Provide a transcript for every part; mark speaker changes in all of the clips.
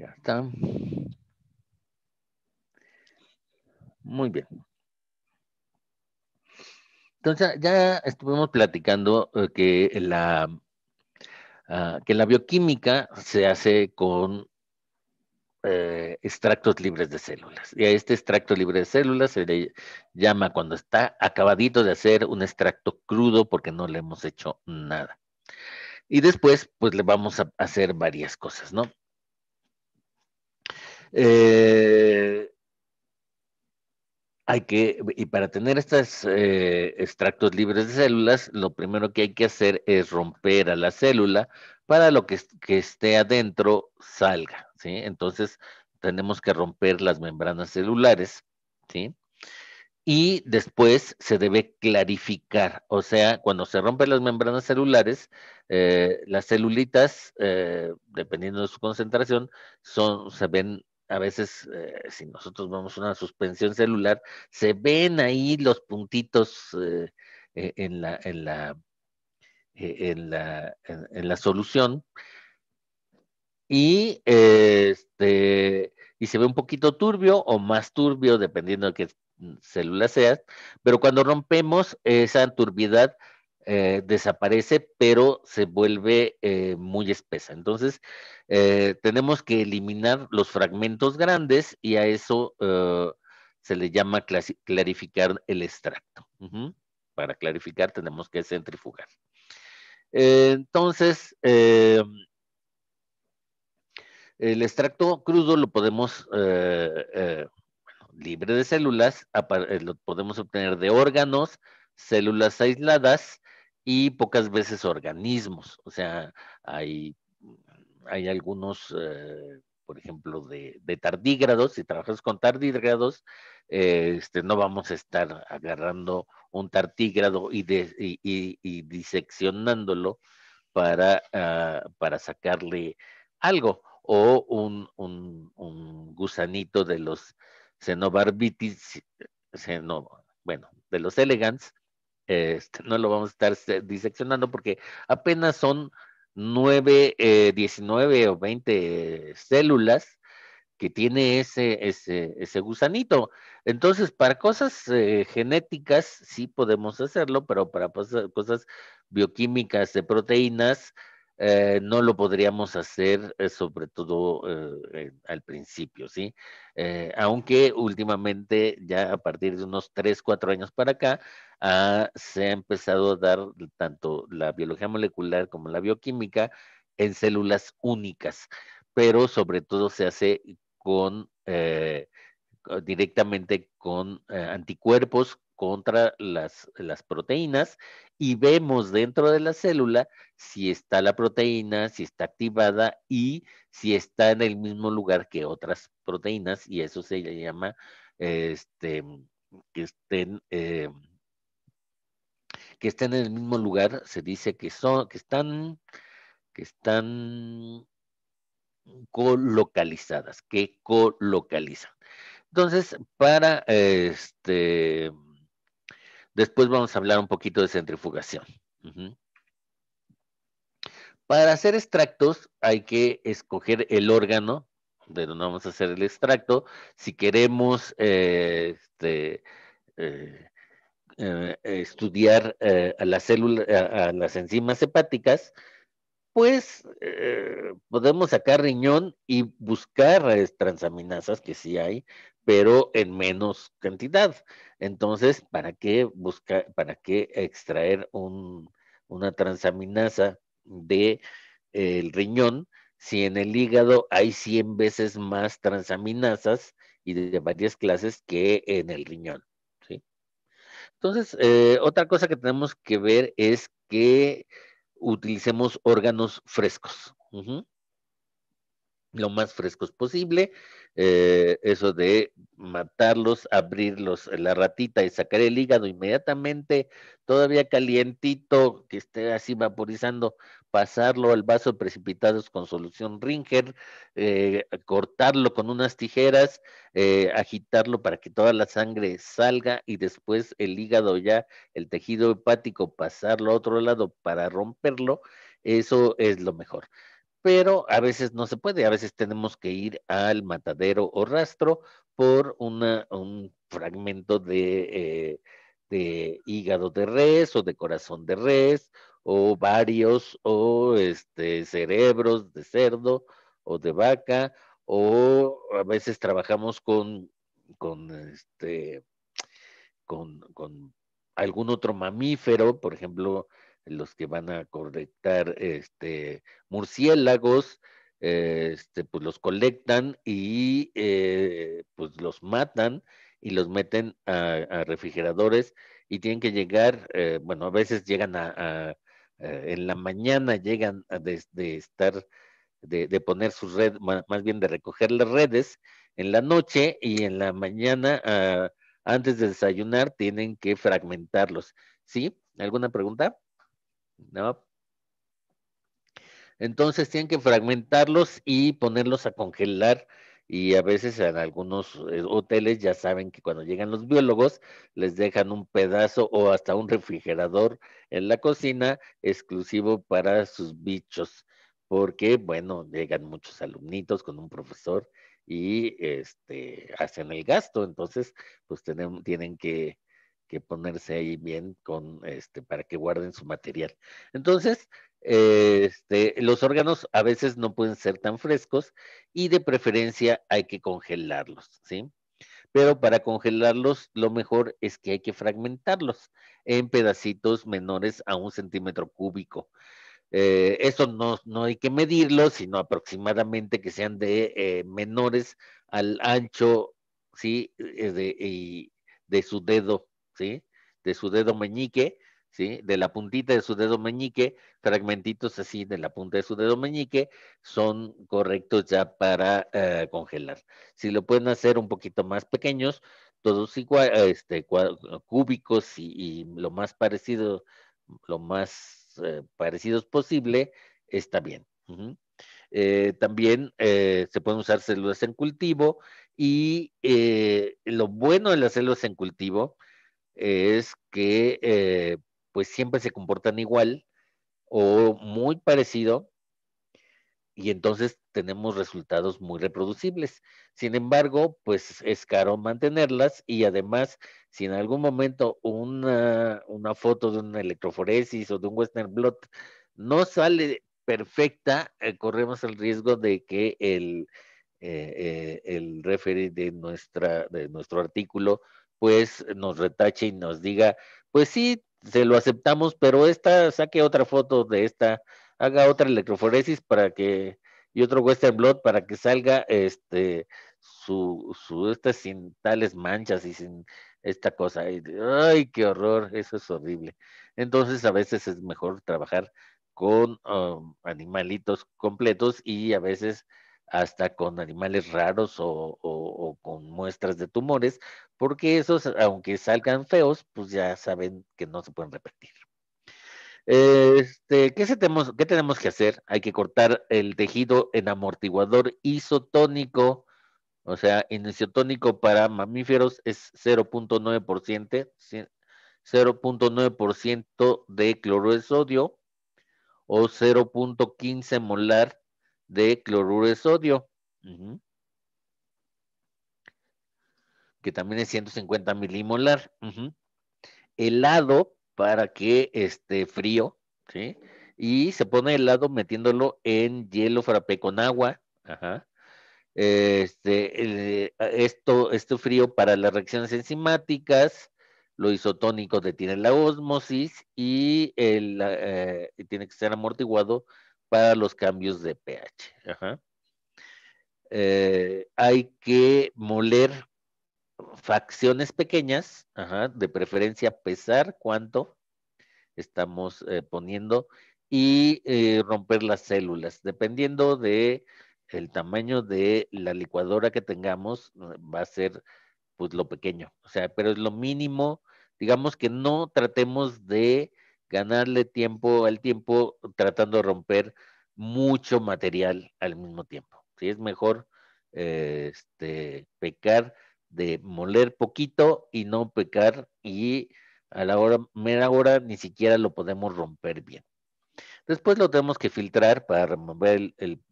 Speaker 1: Ya está. Muy bien. Entonces, ya estuvimos platicando eh, que la, ah, que la bioquímica se hace con eh, extractos libres de células. Y a este extracto libre de células se le llama cuando está acabadito de hacer un extracto crudo porque no le hemos hecho nada. Y después, pues le vamos a hacer varias cosas, ¿no? Eh, hay que, y para tener estos eh, extractos libres de células, lo primero que hay que hacer es romper a la célula para lo que, esté adentro salga, ¿sí? Entonces, tenemos que romper las membranas celulares, ¿sí? Y después se debe clarificar, o sea, cuando se rompen las membranas celulares, eh, las celulitas, dependiendo de su concentración, son, se ven a veces eh, si nosotros vamos a una suspensión celular, se ven ahí los puntitos eh, e-, en, la, en, la, e-, en, la, solución y, este, y se ve un poquito turbio o más turbio, dependiendo de qué célula seas, pero cuando rompemos esa turbidez eh, desaparece, pero se vuelve eh, muy espesa. Entonces, eh, tenemos que eliminar los fragmentos grandes y a eso se le llama clarificar el extracto. Para clarificar tenemos que centrifugar. entonces, el extracto crudo lo podemos libre de células, lo podemos obtener de órganos, células aisladas, y pocas veces organismos. O sea, hay, hay algunos, eh, por ejemplo, de, tardígrados. Si trabajas con tardígrados, eh, este, no vamos a estar agarrando un tardígrado y, diseccionándolo para, ah, para sacarle algo o un, gusanito de los cenobarbitis, bueno, de los elegans, este, no lo vamos a estar diseccionando porque apenas son 9, eh, diecinueve 19 o 20 células que tiene ese, gusanito. Entonces, para cosas eh, genéticas sí podemos hacerlo, pero para cosas bioquímicas de proteínas, eh, no lo podríamos hacer, eh, sobre todo eh, al principio, ¿sí? aunque últimamente, ya a partir de unos 3, 4 años para acá, ah, se ha empezado a dar tanto la biología molecular como la bioquímica en células únicas, pero sobre todo se hace con directamente con anticuerpos contra las, proteínas y vemos dentro de la célula si está la proteína, si está activada y si está en el mismo lugar que otras proteínas y eso se llama este, que estén... Eh, que estén en el mismo lugar, se dice que son, que están, que están colocalizadas, que colocalizan. Entonces, para este Después vamos a hablar un poquito de centrifugación. Para hacer extractos hay que escoger el órgano de donde vamos a hacer el extracto. Si queremos eh, este, eh, eh, estudiar a, las células, a, a, las enzimas hepáticas, pues podemos sacar riñón y buscar transaminasas, que sí hay, pero en menos cantidad. Entonces, ¿para qué buscar, para qué extraer una transaminasa del riñón si en el hígado hay 100 veces más transaminasas y de, varias clases que en el riñón? Entonces, eh, otra cosa que tenemos que ver es que utilicemos órganos frescos lo más frescos posible. Eh, eso de matarlos, abrirlos eh, la ratita y sacar el hígado inmediatamente, todavía calientito, que esté así vaporizando, pasarlo al vaso precipitados con solución Ringer, eh, cortarlo con unas tijeras, agitarlo para que toda la sangre salga y después el hígado ya, el tejido hepático, pasarlo a otro lado para romperlo, eso es lo mejor pero a veces no se puede, a veces tenemos que ir al matadero o rastro por un fragmento eh, de, hígado de res o de corazón de res o varios o este, cerebros de cerdo o de vaca o a veces trabajamos con, con, este, con, con algún otro mamífero, por ejemplo, los que van a colectar este, murciélagos, este, pues los colectan y eh, pues los matan y los meten a, refrigeradores y tienen que llegar, eh, bueno, a veces llegan a, eh, en la mañana llegan de, estar, de, poner sus red, más bien de recoger las redes en la noche y en la mañana, ah, antes de desayunar, tienen que fragmentarlos. ¿Sí? ¿Alguna pregunta? Entonces tienen que fragmentarlos y ponerlos a congelar y a veces en algunos eh, hoteles ya saben que cuando llegan los biólogos les dejan un pedazo o hasta un refrigerador en la cocina exclusivo para sus bichos, porque bueno, llegan muchos alumnitos con un profesor y este hacen el gasto, entonces pues tienen, tienen que que ponerse ahí bien con este para que guarden su material. Entonces, este, los órganos a veces no pueden ser tan frescos y de preferencia hay que congelarlos, ¿sí? Pero para congelarlos, lo mejor es que hay que fragmentarlos en pedacitos menores a un centímetro cúbico. Eh, eso no, no, hay que medirlo, sino aproximadamente que sean de eh, menores al ancho, ¿sí? Eh, de su dedo de su dedo meñique, De la puntita de su dedo meñique, fragmentitos así de la punta de su dedo meñique, son correctos ya para eh, congelar. Si lo pueden hacer un poquito más pequeños, todos igual, este, cúbicos y, lo más parecido, lo más eh, parecidos posible, está bien. Eh, también se pueden usar células en cultivo y lo bueno de las células en cultivo es que eh, pues siempre se comportan igual o muy parecido y entonces tenemos resultados muy reproducibles. Sin embargo, pues es caro mantenerlas y además, si en algún momento una, foto de una electroforesis o de un western blot no sale perfecta, eh, corremos el riesgo de que el, eh, eh el de, nuestra, de nuestro artículo pues nos retache y nos diga, pues sí, se lo aceptamos, pero esta, saque otra foto de esta, haga otra electroforesis para que, y otro Western Blot para que salga este, su, su, esta sin tales manchas y sin esta cosa. Ay, qué horror, eso es horrible. Entonces a veces es mejor trabajar con um, animalitos completos y a veces hasta con animales raros o, con muestras de tumores, porque esos, aunque salgan feos, pues ya saben que no se pueden repetir. Este, ¿qué, se tenemos, ¿Qué tenemos que hacer? Hay que cortar el tejido en amortiguador isotónico, o sea, isotónico para mamíferos es 0.9%, 0.9% de cloro de sodio o 0.15 molar de cloruro de sodio, que también es 150 milimolar. Helado para que esté frío, Y se pone helado metiéndolo en hielo frappé con agua. Este, esto, este frío para las reacciones enzimáticas, lo isotónico detiene la osmosis y el, eh, tiene que ser amortiguado para los cambios de pH. Eh, hay que moler facciones pequeñas, de preferencia pesar cuánto estamos eh, poniendo y eh, romper las células. Dependiendo de el tamaño de la licuadora que tengamos, va a ser pues lo pequeño. O sea, pero es lo mínimo. Digamos que no tratemos de ganarle tiempo al tiempo tratando de romper mucho material al mismo tiempo. Si es mejor eh, este, pecar de moler poquito y no pecar y a la hora, mera hora ni siquiera lo podemos romper bien. Después lo tenemos que filtrar para remover el,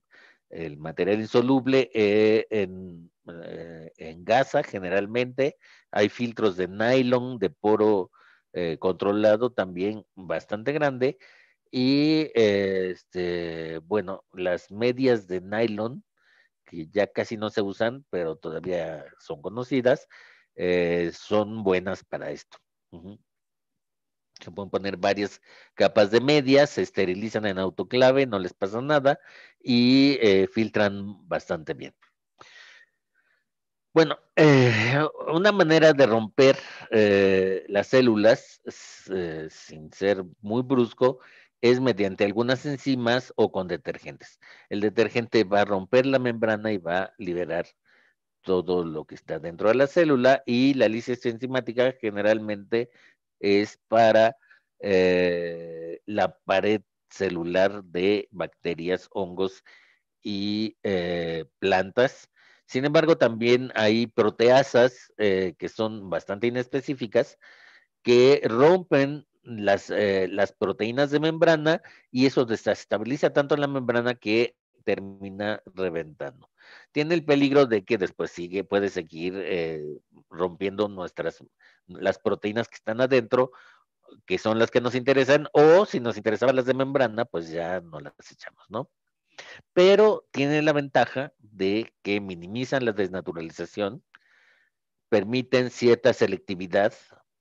Speaker 1: material insoluble eh, en, eh, en gasa generalmente. Hay filtros de nylon, de poro eh, controlado también bastante grande. Y eh, este, bueno, las medias de nylon, que ya casi no se usan, pero todavía son conocidas, eh, son buenas para esto. Se pueden poner varias capas de medias, se esterilizan en autoclave, no les pasa nada y filtran bastante bien. Bueno, eh, una manera de romper eh, las células, eh, sin ser muy brusco, es mediante algunas enzimas o con detergentes. El detergente va a romper la membrana y va a liberar todo lo que está dentro de la célula y la lisis enzimática generalmente es para la pared celular de bacterias, hongos y plantas sin embargo, también hay proteasas eh, que son bastante inespecíficas que rompen eh, las, proteínas de membrana y eso desestabiliza tanto la membrana que termina reventando. Tiene el peligro de que después sigue, puede seguir eh, rompiendo nuestras, las proteínas que están adentro, que son las que nos interesan, o si nos interesaban las de membrana, pues ya no las echamos, ¿no? pero tienen la ventaja de que minimizan la desnaturalización, permiten cierta selectividad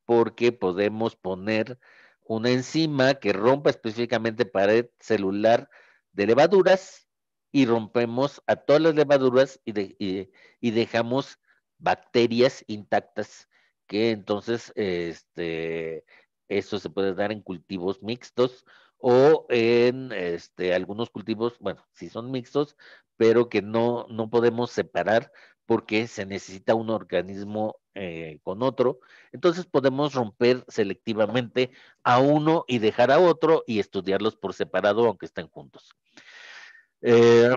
Speaker 1: porque podemos poner una enzima que rompa específicamente pared celular de levaduras y rompemos a todas las levaduras y, dejamos bacterias intactas que entonces este, eso se puede dar en cultivos mixtos o en este, algunos cultivos, bueno, si son mixtos, pero que no, podemos separar porque se necesita un organismo eh, con otro. Entonces podemos romper selectivamente a uno y dejar a otro y estudiarlos por separado, aunque estén juntos. Eh,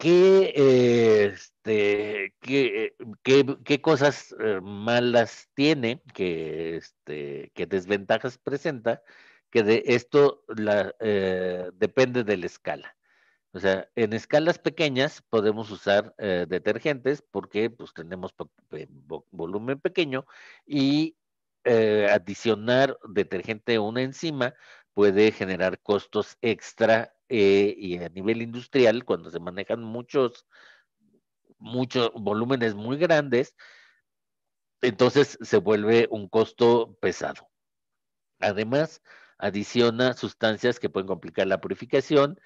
Speaker 1: eh, este, ¿qué, cosas malas tiene, este, qué desventajas presenta? que de esto eh, depende de la escala. O sea, en escalas pequeñas podemos usar eh, detergentes porque pues, tenemos eh, volumen pequeño y adicionar detergente a una enzima puede generar costos extra y a nivel industrial, cuando se manejan muchos, muchos volúmenes muy grandes, entonces se vuelve un costo pesado. Además, adiciona sustancias que pueden complicar la purificación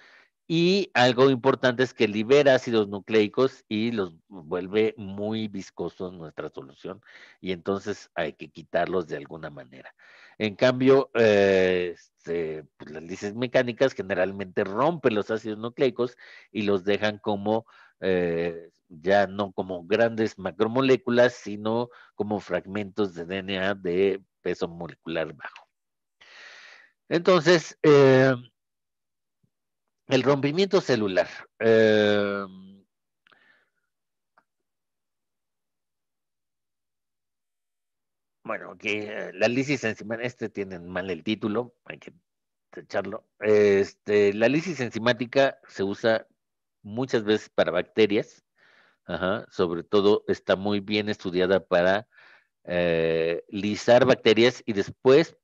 Speaker 1: y algo importante es que libera ácidos nucleicos y los vuelve muy viscosos nuestra solución y entonces hay que quitarlos de alguna manera. En cambio, eh, este, pues, las lices mecánicas generalmente rompen los ácidos nucleicos y los dejan como eh, ya no como grandes macromoléculas, sino como fragmentos de DNA de peso molecular bajo. Entonces, eh, el rompimiento celular. Eh, bueno, que eh, la lisis enzimática, este tiene mal el título, hay que echarlo. Este, la lisis enzimática se usa muchas veces para bacterias, sobre todo está muy bien estudiada para lizar lisar bacterias y después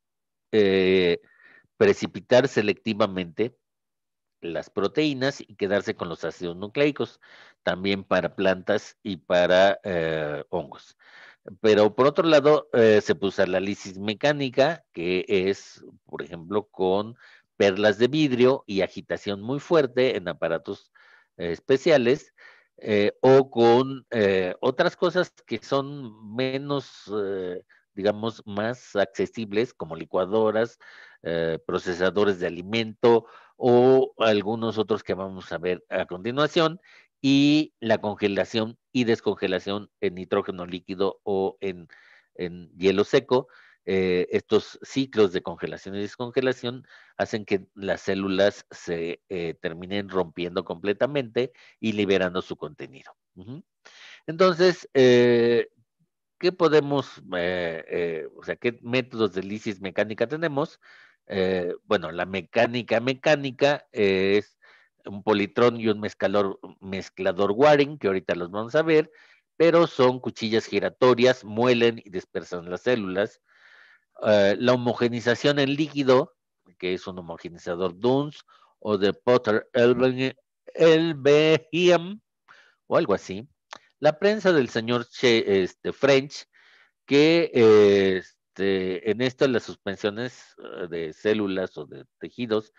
Speaker 1: precipitar selectivamente las proteínas y quedarse con los ácidos nucleicos, también para plantas y para eh, hongos. Pero por otro lado, eh, se usar la lisis mecánica, que es, por ejemplo, con perlas de vidrio y agitación muy fuerte en aparatos eh, especiales, o con otras cosas que son menos digamos, más accesibles, como licuadoras, eh, procesadores de alimento o algunos otros que vamos a ver a continuación y la congelación y descongelación en nitrógeno líquido o en, hielo seco. Eh, estos ciclos de congelación y descongelación hacen que las células se eh, terminen rompiendo completamente y liberando su contenido. Entonces, ¿qué podemos, o sea, qué métodos de lisis mecánica tenemos? Eh, bueno, la mecánica mecánica es un politrón y un mezclador, mezclador Waring, que ahorita los vamos a ver, pero son cuchillas giratorias, muelen y dispersan las células. Eh, la homogenización en líquido, que es un homogenizador Duns o de Potter Elbehiam o algo así. La prensa del señor este, French, que es... Eh, este, en esto las suspensiones eh, de células o de tejidos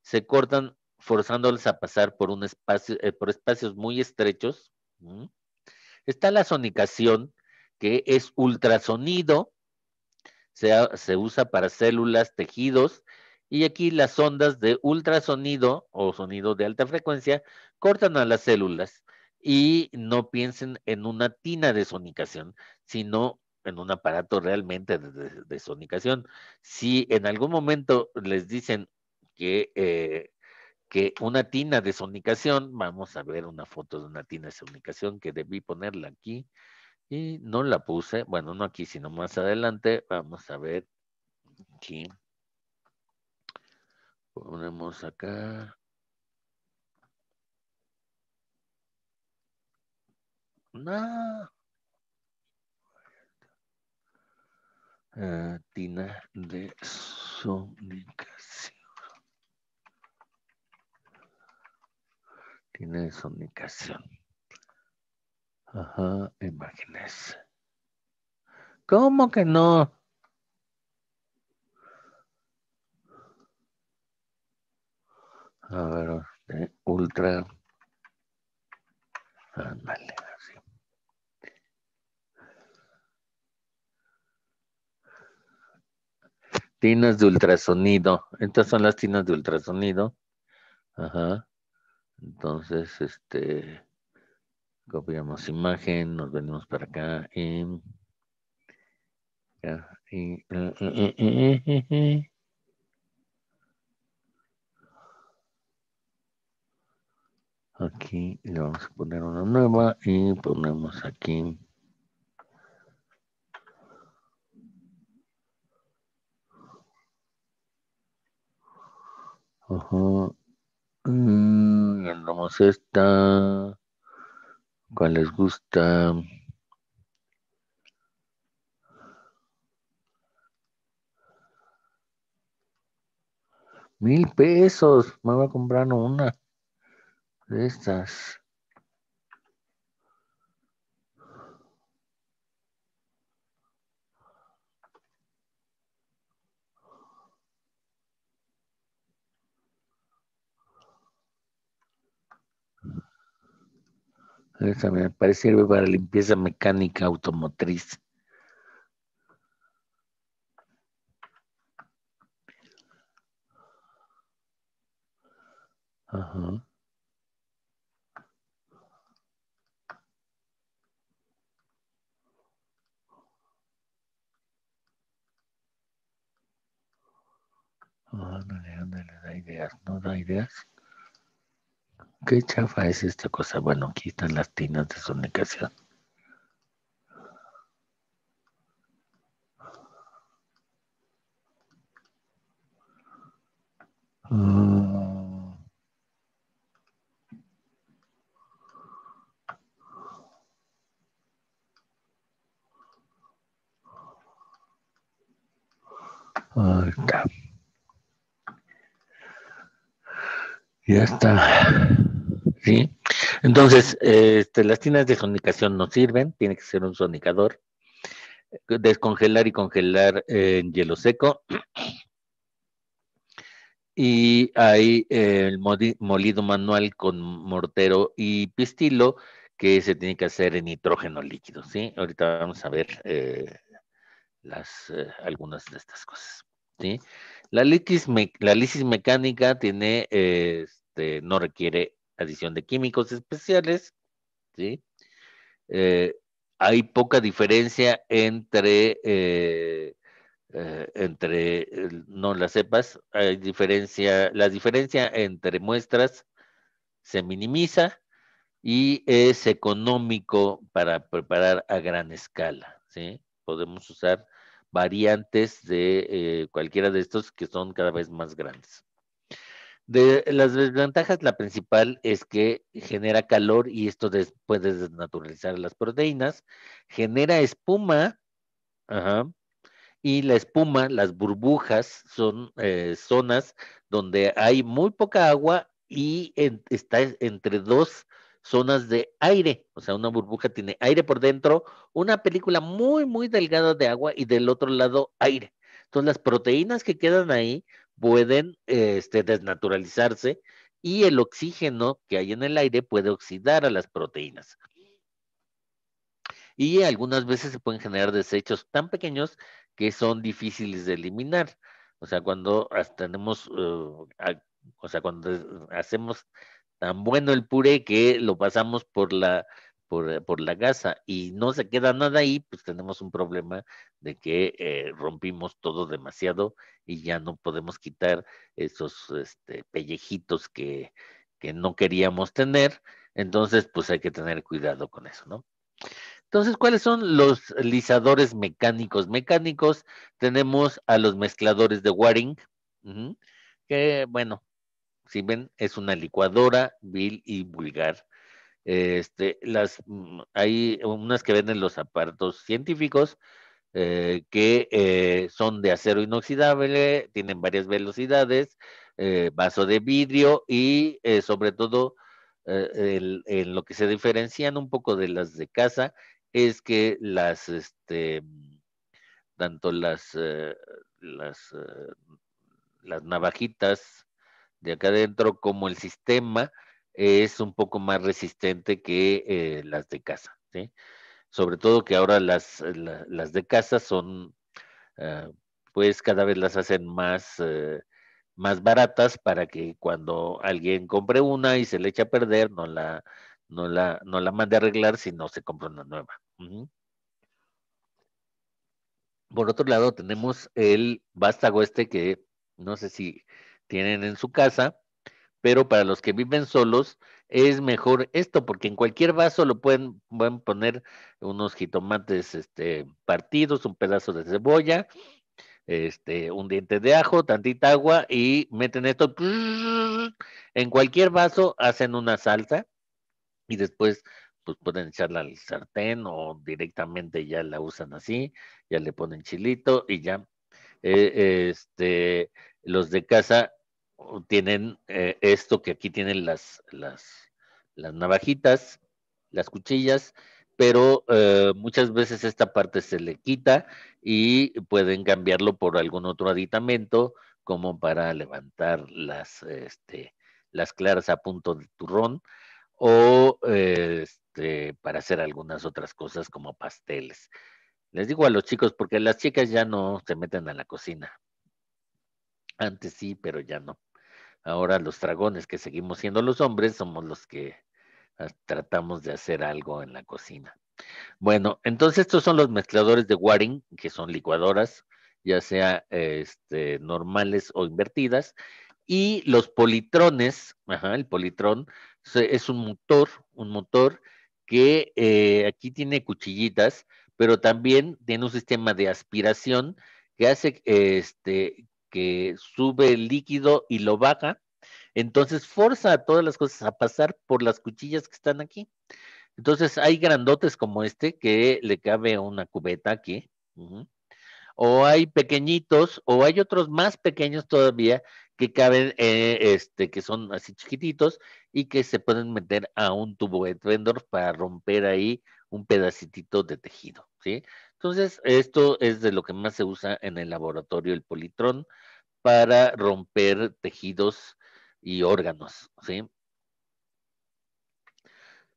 Speaker 1: se cortan forzándoles a pasar por, un espacio, eh, por espacios muy estrechos. Está la sonicación, que es ultrasonido, se, se, usa para células, tejidos, y aquí las ondas de ultrasonido o sonido de alta frecuencia cortan a las células y no piensen en una tina de sonicación, sino en un aparato realmente de, de, sonicación. Si en algún momento les dicen que, eh, que una tina de sonicación, vamos a ver una foto de una tina de sonicación que debí ponerla aquí y no la puse, bueno, no aquí, sino más adelante, vamos a ver aquí. Ponemos acá. Ah, Tina de Sonicación. Tina de Sonicación. Ajá, imagínense. ¿Cómo que no? A ver, ultra. vale. Tinas de ultrasonido. Estas son las tinas de ultrasonido. Ajá. Entonces, este, copiamos imagen, nos venimos para acá y... Aquí le vamos a poner una nueva y ponemos aquí Ajá. Mm, andamos esta. ¿Cuál les gusta? Mil pesos. Me voy a comprar una de estas. Esa me parece sirve para limpieza mecánica automotriz. Ajá. Ándale, le da ideas, ¿no? Da ideas. Qué chafa es esta cosa. Bueno, aquí están las tinas de sonicación. Mm. Ahí Ya está. ¿sí? Entonces, este, las tinas de sonicación no sirven, tiene que ser un sonicador. Descongelar y congelar en hielo seco. Y hay eh, el molido manual con mortero y pistilo que se tiene que hacer en nitrógeno líquido, ¿sí? Ahorita vamos a ver eh, las, eh, algunas de estas cosas, ¿sí? La lisis, la lisis mecánica tiene, este, no requiere adición de químicos especiales, ¿sí? Eh, hay poca diferencia entre, eh, eh, entre no las cepas, hay diferencia, la diferencia entre muestras se minimiza y es económico para preparar a gran escala, ¿sí? Podemos usar variantes de cualquiera de estos que son cada vez más grandes. De las desventajas, la principal es que genera calor y esto puede desnaturalizar las proteínas, genera espuma, y la espuma, las burbujas, son eh, zonas donde hay muy poca agua y está entre dos zonas de aire, o sea, una burbuja tiene aire por dentro, una película muy, muy delgada de agua y del otro lado aire. Entonces, las proteínas que quedan ahí pueden este, desnaturalizarse y el oxígeno que hay en el aire puede oxidar a las proteínas. Y algunas veces se pueden generar desechos tan pequeños que son difíciles de eliminar. O sea, cuando tenemos, uh, o sea, cuando hacemos tan bueno el puré que lo pasamos por la eh, por, la gasa, y no se queda nada ahí, pues tenemos un problema de que eh, rompimos todo demasiado y ya no podemos quitar esos este, pellejitos que, que no queríamos tener. Entonces, pues hay que tener cuidado con eso, ¿no? Entonces, ¿cuáles son los lisadores mecánicos? Mecánicos tenemos a los mezcladores de Waring, que bueno, si ven, es una licuadora vil y vulgar este, mm, hay unas que venden los aparatos científicos eh, que eh, son de acero inoxidable, tienen varias velocidades, eh, vaso de vidrio y sobre todo en lo que se diferencian un poco de las de casa es que las, este, tanto las, las, las navajitas de acá adentro como el sistema es un poco más resistente que eh, las de casa, Sobre todo que ahora las, de casa son, eh, pues cada vez las hacen más, eh, más baratas para que cuando alguien compre una y se le echa a perder, no la, no la, mande a arreglar si no se compra una nueva. Por otro lado, tenemos el vástago este que no sé si tienen en su casa, pero para los que viven solos es mejor esto, porque en cualquier vaso lo pueden, poner unos jitomates este, partidos, un pedazo de cebolla, este, un diente de ajo, tantita agua y meten esto en cualquier vaso, hacen una salsa y después pues pueden echarla al sartén o directamente ya la usan así, ya le ponen chilito y ya. Eh, este, los de casa tienen eh, esto que aquí tienen las, las, navajitas, las cuchillas, pero eh, muchas veces esta parte se le quita y pueden cambiarlo por algún otro aditamento, como para levantar las, este, las claras a punto de turrón o eh, este, para hacer algunas otras cosas como pasteles. Les digo a los chicos porque las chicas ya no se meten a la cocina, antes sí, pero ya no. Ahora los dragones que seguimos siendo los hombres somos los que ah, tratamos de hacer algo en la cocina. Bueno, entonces estos son los mezcladores de Waring, que son licuadoras, ya sea este, normales o invertidas. Y los politrones, el politrón es un motor, un motor que eh, aquí tiene cuchillitas, pero también tiene un sistema de aspiración que hace este, que sube el líquido y lo baja, entonces forza a todas las cosas a pasar por las cuchillas que están aquí. Entonces hay grandotes como este que le cabe una cubeta aquí. O hay pequeñitos, o hay otros más pequeños todavía que caben, eh, este, que son así chiquititos y que se pueden meter a un tubo de Trendorf para romper ahí un pedacito de tejido, ¿sí? Entonces, esto es de lo que más se usa en el laboratorio, el politrón, para romper tejidos y órganos, ¿sí?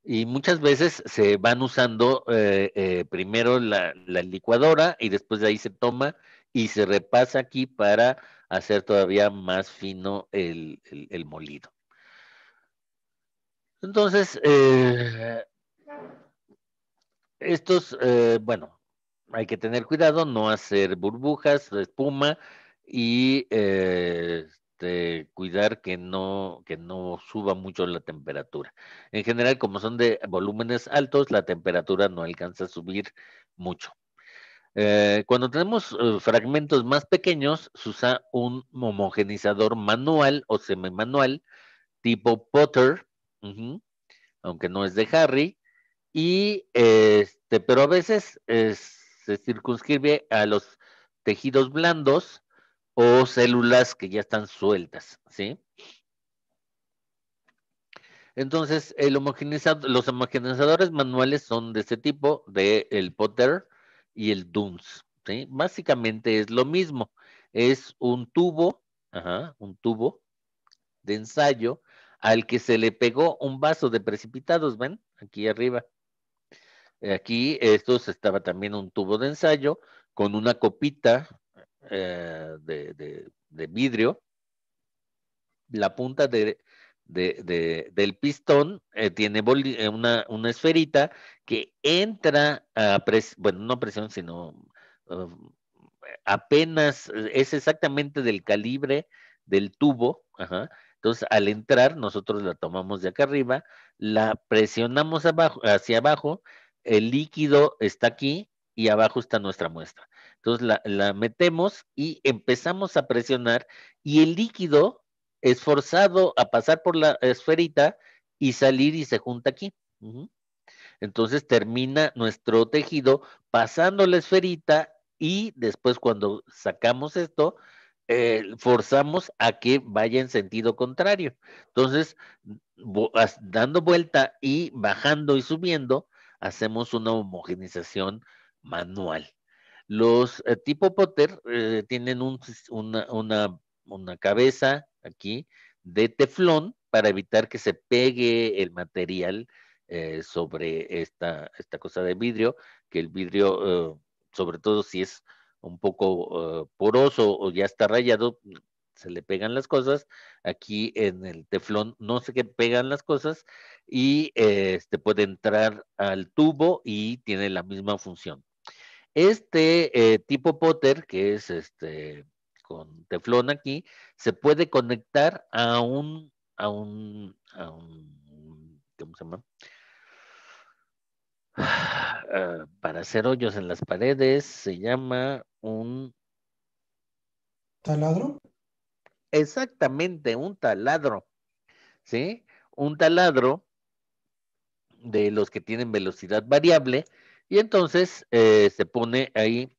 Speaker 1: Y muchas veces se van usando eh, eh, primero la, licuadora y después de ahí se toma y se repasa aquí para hacer todavía más fino el, molido. Entonces, eh, estos, bueno, hay que tener cuidado, no hacer burbujas, espuma y eh, este, cuidar que no, que no suba mucho la temperatura. En general, como son de volúmenes altos, la temperatura no alcanza a subir mucho. Eh, cuando tenemos eh, fragmentos más pequeños, se usa un homogenizador manual o semimanual tipo Potter, aunque no es de Harry, y este, pero a veces es, se circunscribe a los tejidos blandos o células que ya están sueltas, ¿sí? Entonces, el los homogenizadores manuales son de este tipo, de el Potter y el DUNS, ¿sí? Básicamente es lo mismo, es un tubo, un tubo de ensayo al que se le pegó un vaso de precipitados, ¿ven? Aquí arriba. Eh, aquí esto estaba también un tubo de ensayo con una copita eh, de, vidrio. La punta del pistón eh, tiene una, esferita que entra a presión, bueno, no presión, sino um, apenas es exactamente del calibre del tubo. Entonces, al entrar, nosotros la tomamos de acá arriba, la presionamos abajo, hacia abajo el líquido está aquí y abajo está nuestra muestra. Entonces la, metemos y empezamos a presionar y el líquido es forzado a pasar por la esferita y salir y se junta aquí. Entonces termina nuestro tejido pasando la esferita y después cuando sacamos esto, eh, forzamos a que vaya en sentido contrario. Entonces, dando vuelta y bajando y subiendo, hacemos una homogenización manual. Los eh, tipo Potter eh, tienen una, cabeza aquí de teflón para evitar que se pegue el material eh, sobre esta, esta cosa de vidrio, que el vidrio, sobre todo si es un poco poroso o ya está rayado, se le pegan las cosas, aquí en el teflón no sé qué pegan las cosas y este puede entrar al tubo y tiene la misma función. Este eh, tipo Potter, que es este con teflón aquí, se puede conectar a un, a un, ¿cómo se llama? Ah, para hacer hoyos en las paredes se llama un... ¿Taladro? exactamente un taladro, ¿sí? Un taladro de los que tienen velocidad variable y entonces eh, se pone ahí,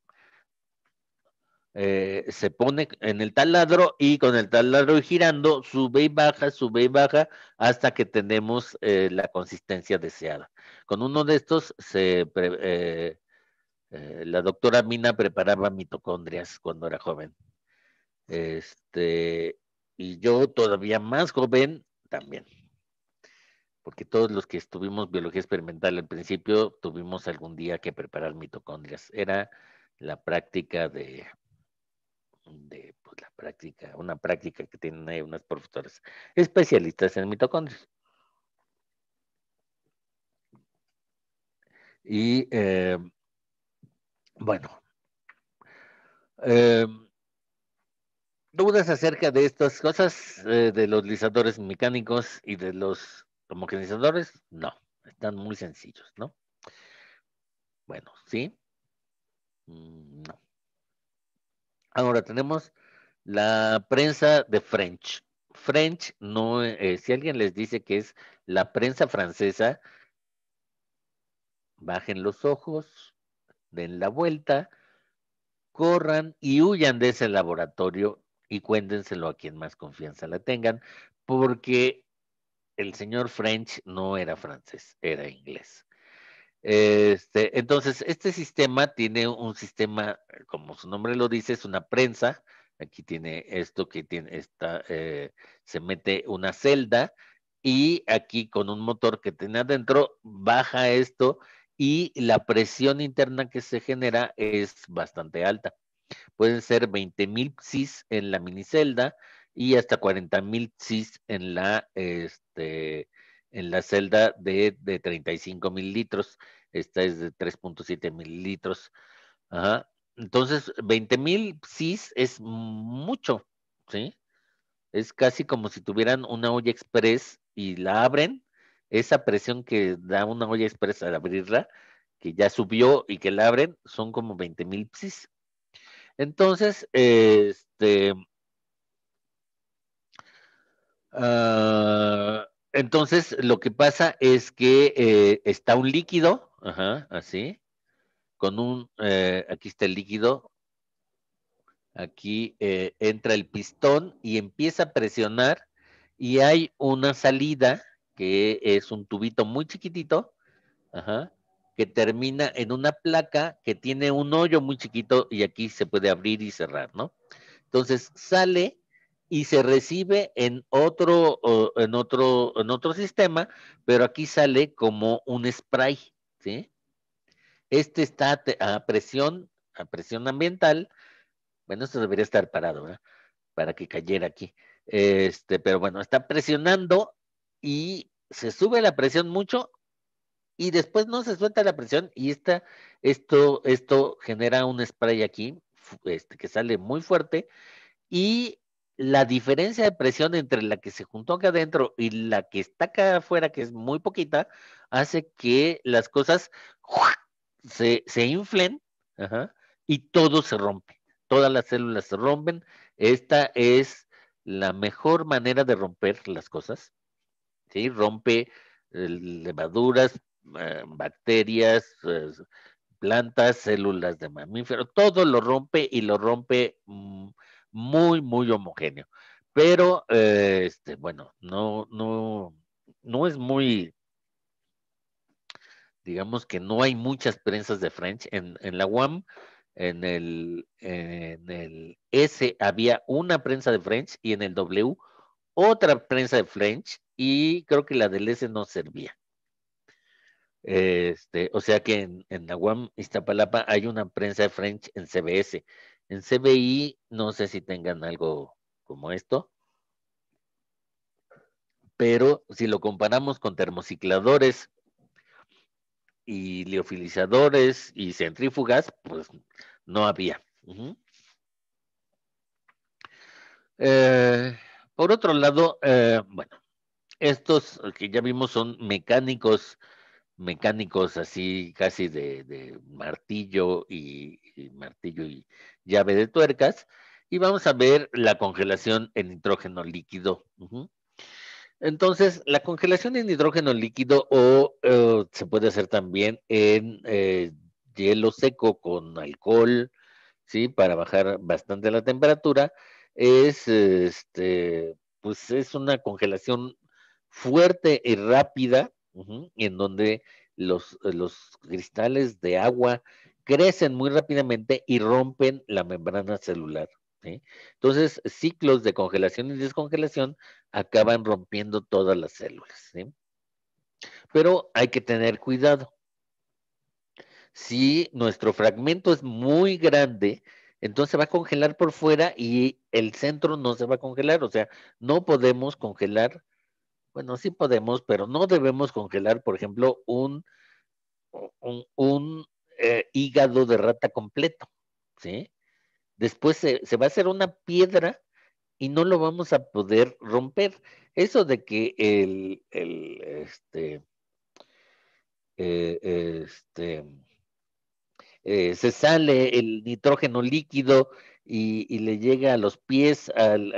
Speaker 1: eh, se pone en el taladro y con el taladro girando sube y baja, sube y baja hasta que tenemos eh, la consistencia deseada. Con uno de estos la doctora Mina preparaba mitocondrias cuando era joven. Este, y yo todavía más joven también. Porque todos los que estuvimos biología experimental al principio tuvimos algún día que preparar mitocondrias. Era la práctica de, de pues, la práctica, una práctica que tienen ahí unas profesoras especialistas en mitocondrias. Y eh, bueno, eh, dudas acerca de estas cosas, eh, de los lisadores mecánicos y de los homogenizadores? No, están muy sencillos, ¿no? Bueno, ¿sí? Mm, no. Ahora tenemos la prensa de French. French no, eh, si alguien les dice que es la prensa francesa, bajen los ojos, den la vuelta, corran y huyan de ese laboratorio y cuéntenselo a quien más confianza la tengan, porque el señor French no era francés, era inglés. Este, entonces, este sistema tiene un sistema, como su nombre lo dice, es una prensa. Aquí tiene esto que tiene esta, eh, se mete una celda y aquí con un motor que tiene adentro baja esto y la presión interna que se genera es bastante alta pueden ser 20.000 psis en la minicelda y hasta 40.000 psis en la, este, en la celda de, de 35 litros Esta es de 3.7 mililitros. Ajá. Entonces, 20.000 psis es mucho, ¿sí? Es casi como si tuvieran una olla express y la abren. Esa presión que da una olla express al abrirla, que ya subió y que la abren, son como 20.000 psis. Entonces, este, ah, entonces lo que pasa es que eh, está un líquido, ajá, así, con un, eh, aquí está el líquido, aquí eh, entra el pistón y empieza a presionar y hay una salida que es un tubito muy chiquitito, ajá, que termina en una placa que tiene un hoyo muy chiquito y aquí se puede abrir y cerrar, ¿no? Entonces sale y se recibe en otro, en otro, en otro sistema, pero aquí sale como un spray, ¿sí? Este está a presión, a presión ambiental. Bueno, esto debería estar parado, ¿verdad? Para que cayera aquí. Este, pero bueno, está presionando y se sube la presión mucho y después no se suelta la presión y esta, esto, esto genera un spray aquí este, que sale muy fuerte y la diferencia de presión entre la que se juntó acá adentro y la que está acá afuera, que es muy poquita, hace que las cosas se, se inflen y todo se rompe. Todas las células se rompen. Esta es la mejor manera de romper las cosas. ¿sí? Rompe eh, levaduras, eh, bacterias, eh, plantas, células de mamífero, todo lo rompe y lo rompe mm, muy, muy homogéneo. Pero, eh, este, bueno, no, no, no es muy, digamos que no hay muchas prensas de French en, la UAM. En el, en el S había una prensa de French y en el W otra prensa de French y creo que la del S no servía. Este, o sea que en, en Iztapalapa hay una prensa de French en CBS. En CBI no sé si tengan algo como esto, pero si lo comparamos con termocicladores y liofilizadores y centrífugas, pues no había. Eh, por otro lado, eh, bueno, estos que ya vimos son mecánicos mecánicos así casi de, martillo y, martillo y llave de tuercas y vamos a ver la congelación en nitrógeno líquido. Entonces, la congelación en nitrógeno líquido o eh, se puede hacer también en eh, hielo seco con alcohol, ¿sí? Para bajar bastante la temperatura, es, este, pues es una congelación fuerte y rápida en donde los, cristales de agua crecen muy rápidamente y rompen la membrana celular. Entonces, ciclos de congelación y descongelación acaban rompiendo todas las células. Pero hay que tener cuidado. Si nuestro fragmento es muy grande, entonces va a congelar por fuera y el centro no se va a congelar. O sea, no podemos congelar bueno, sí podemos, pero no debemos congelar, por ejemplo, un, un, eh, hígado de rata completo, ¿sí? Después se, va a hacer una piedra y no lo vamos a poder romper. Eso de que el, este, eh, este eh, se sale el nitrógeno líquido y, le llega a los pies al,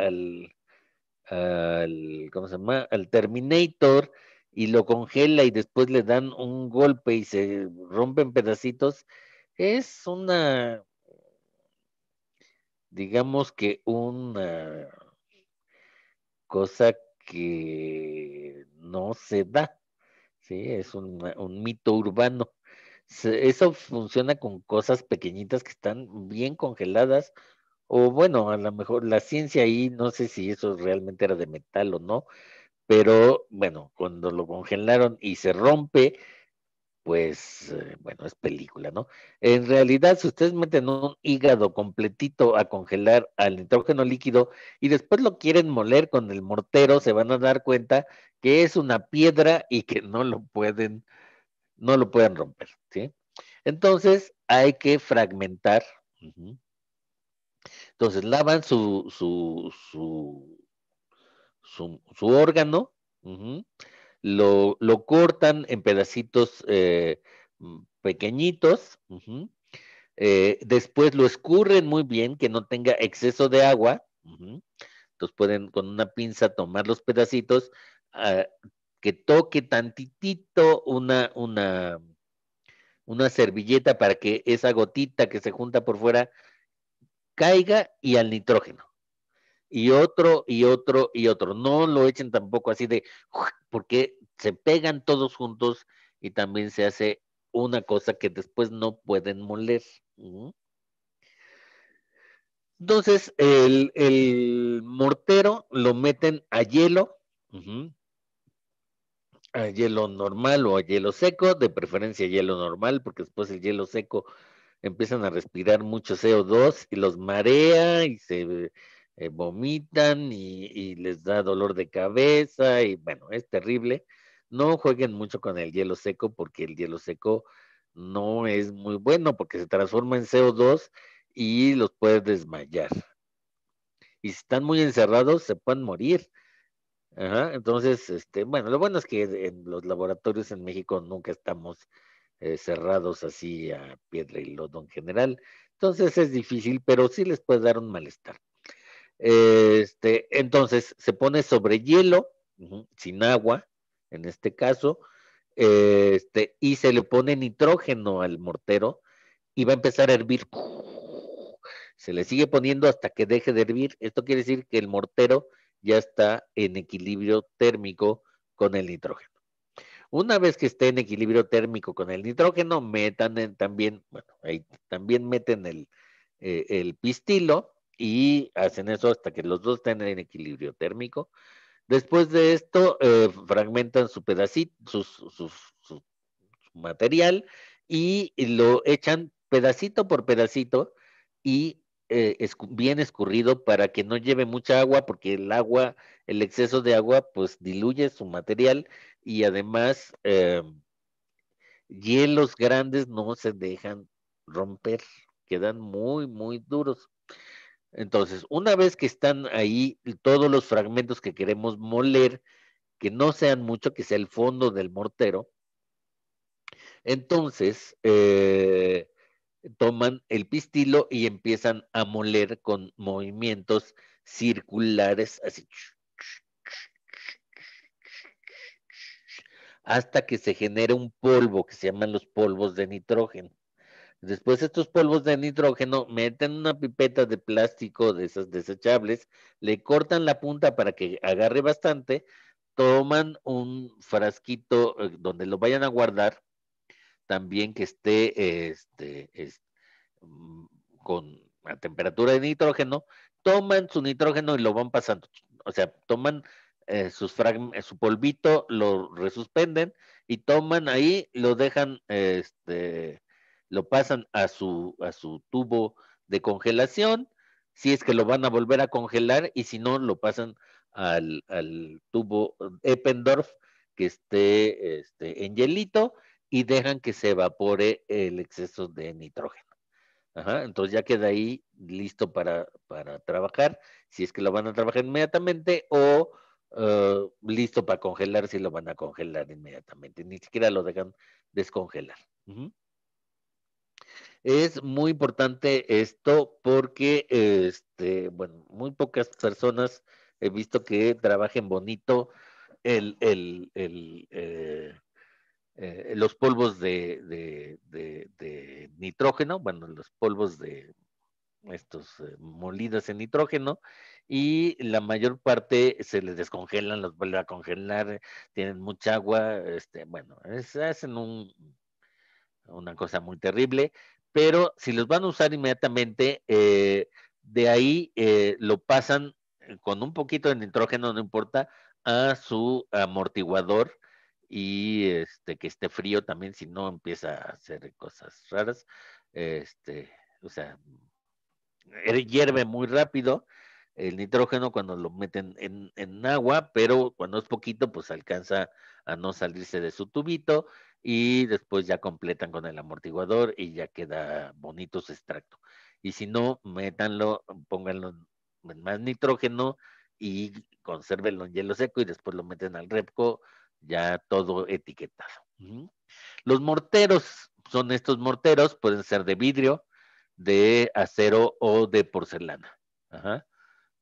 Speaker 1: al, ¿cómo se llama? Al Terminator y lo congela y después le dan un golpe y se rompen pedacitos, es una, digamos que una cosa que no se da, ¿sí? Es un mito urbano. eso funciona con cosas pequeñitas que están bien congeladas o bueno, a lo mejor la ciencia ahí, no sé si eso realmente era de metal o no, pero bueno, cuando lo congelaron y se rompe, pues eh, bueno, es película, ¿no? En realidad, si ustedes meten un hígado completito a congelar al nitrógeno líquido y después lo quieren moler con el mortero, se van a dar cuenta que es una piedra y que no lo pueden, no lo pueden romper, ¿sí? Entonces, hay que fragmentar. Entonces lavan su, órgano, lo, cortan en pedacitos eh, pequeñitos, eh, después lo escurren muy bien, que no tenga exceso de agua. Entonces pueden con una pinza tomar los pedacitos, ah, que toque tantitito una servilleta para que esa gotita que se junta por fuera caiga y al nitrógeno. Y otro, y otro, y otro. No lo echen tampoco así de, porque se pegan todos juntos y también se hace una cosa que después no pueden moler. Entonces, el, el mortero lo meten a hielo, a hielo normal o a hielo seco, de preferencia hielo normal, porque después el hielo seco empiezan a respirar mucho CO2 y los marea y se eh, vomitan y, les da dolor de cabeza y bueno, es terrible. No jueguen mucho con el hielo seco porque el hielo seco no es muy bueno porque se transforma en CO2 y los puede desmayar. Y si están muy encerrados, se pueden morir. entonces, este, bueno, lo bueno es que en los laboratorios en México nunca estamos eh, cerrados así a piedra y lodo en general. Entonces es difícil, pero sí les puede dar un malestar. Este, entonces se pone sobre hielo, sin agua, en este caso, este, y se le pone nitrógeno al mortero y va a empezar a hervir. Se le sigue poniendo hasta que deje de hervir. Esto quiere decir que el mortero ya está en equilibrio térmico con el nitrógeno. Una vez que esté en equilibrio térmico con el nitrógeno, metan también, bueno, ahí también meten eh, el, pistilo y hacen eso hasta que los dos estén en equilibrio térmico. Después de esto, eh, fragmentan su pedacito, su, material y lo echan pedacito por pedacito y eh, bien escurrido para que no lleve mucha agua, porque el agua, el exceso de agua, pues diluye su material y además eh, hielos grandes no se dejan romper, quedan muy, muy duros. Entonces, una vez que están ahí todos los fragmentos que queremos moler, que no sean mucho, que sea el fondo del mortero, entonces eh, toman el pistilo y empiezan a moler con movimientos circulares, así hasta que se genere un polvo que se llaman los polvos de nitrógeno. Después estos polvos de nitrógeno meten una pipeta de plástico de esas desechables, le cortan la punta para que agarre bastante, toman un frasquito eh, donde lo vayan a guardar, también que esté este, mm, con a temperatura de nitrógeno, toman su nitrógeno y lo van pasando. O sea, toman eh, eh, su polvito, lo resuspenden y toman ahí, lo dejan, este, lo pasan a su, a su tubo de congelación, si es que lo van a volver a congelar y si no, lo pasan al, tubo Eppendorf que esté este, en hielito y dejan que se evapore el exceso de nitrógeno. entonces ya queda ahí listo para, para trabajar, si es que lo van a trabajar inmediatamente o eh, listo para congelar, si lo van a congelar inmediatamente. Ni siquiera lo dejan descongelar. Es muy importante esto porque, este, bueno, muy pocas personas he visto que trabajen bonito el, eh, eh, los polvos de, de, nitrógeno, bueno, los polvos de estos molidas molidos en nitrógeno, y la mayor parte se les descongelan, los vuelve a congelar, tienen mucha agua, este, bueno, hacen un, una cosa muy terrible, pero si los van a usar inmediatamente, eh, de ahí eh, lo pasan eh, con un poquito de nitrógeno, no importa, a su amortiguador y este, que esté frío también si no empieza a hacer cosas raras este o sea er, hierve muy rápido el nitrógeno cuando lo meten en, agua, pero cuando es poquito, pues alcanza a no salirse de su tubito y después ya completan con el amortiguador y ya queda bonito su extracto. Y si no, métanlo, pónganlo en más nitrógeno y consérvenlo en hielo seco y después lo meten al repco ya todo etiquetado. Los morteros son estos morteros, pueden ser de vidrio, de acero o de porcelana. Ajá.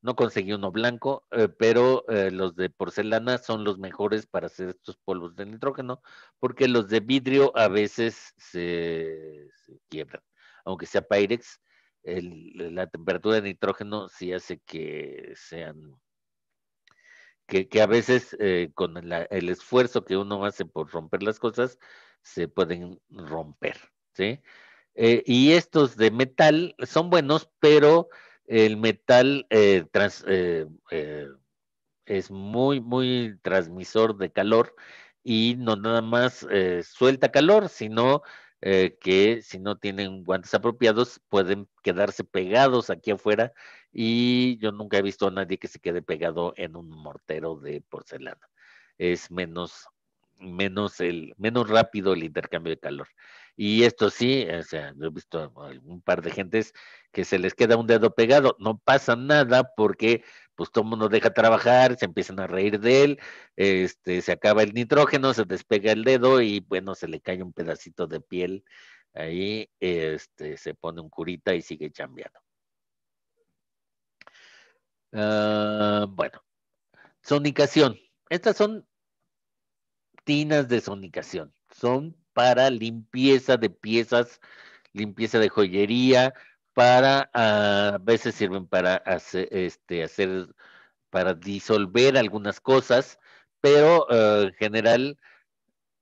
Speaker 1: No conseguí uno blanco, eh, pero eh, los de porcelana son los mejores para hacer estos polvos de nitrógeno, porque los de vidrio a veces se, quiebran. Aunque sea Pyrex, la temperatura de nitrógeno sí hace que sean que, a veces eh, con el esfuerzo que uno hace por romper las cosas, se pueden romper, ¿sí? y estos de metal son buenos, pero el metal eh, eh, eh, es muy, muy transmisor de calor y no nada más suelta calor, sino que si no tienen guantes apropiados pueden quedarse pegados aquí afuera y yo nunca he visto a nadie que se quede pegado en un mortero de porcelana. Es menos menos el menos rápido el intercambio de calor. Y esto sí, o sea, yo he visto un par de gentes que se les queda un dedo pegado, no pasa nada porque pues todo el mundo deja trabajar, se empiezan a reír de él, este, se acaba el nitrógeno, se despega el dedo y bueno, se le cae un pedacito de piel ahí, este, se pone un curita y sigue chambeando. Ah, bueno, sonicación. Estas son tinas de sonicación. Son para limpieza de piezas, limpieza de joyería, para a veces sirven para este, hacer, para disolver algunas cosas, pero eh, en general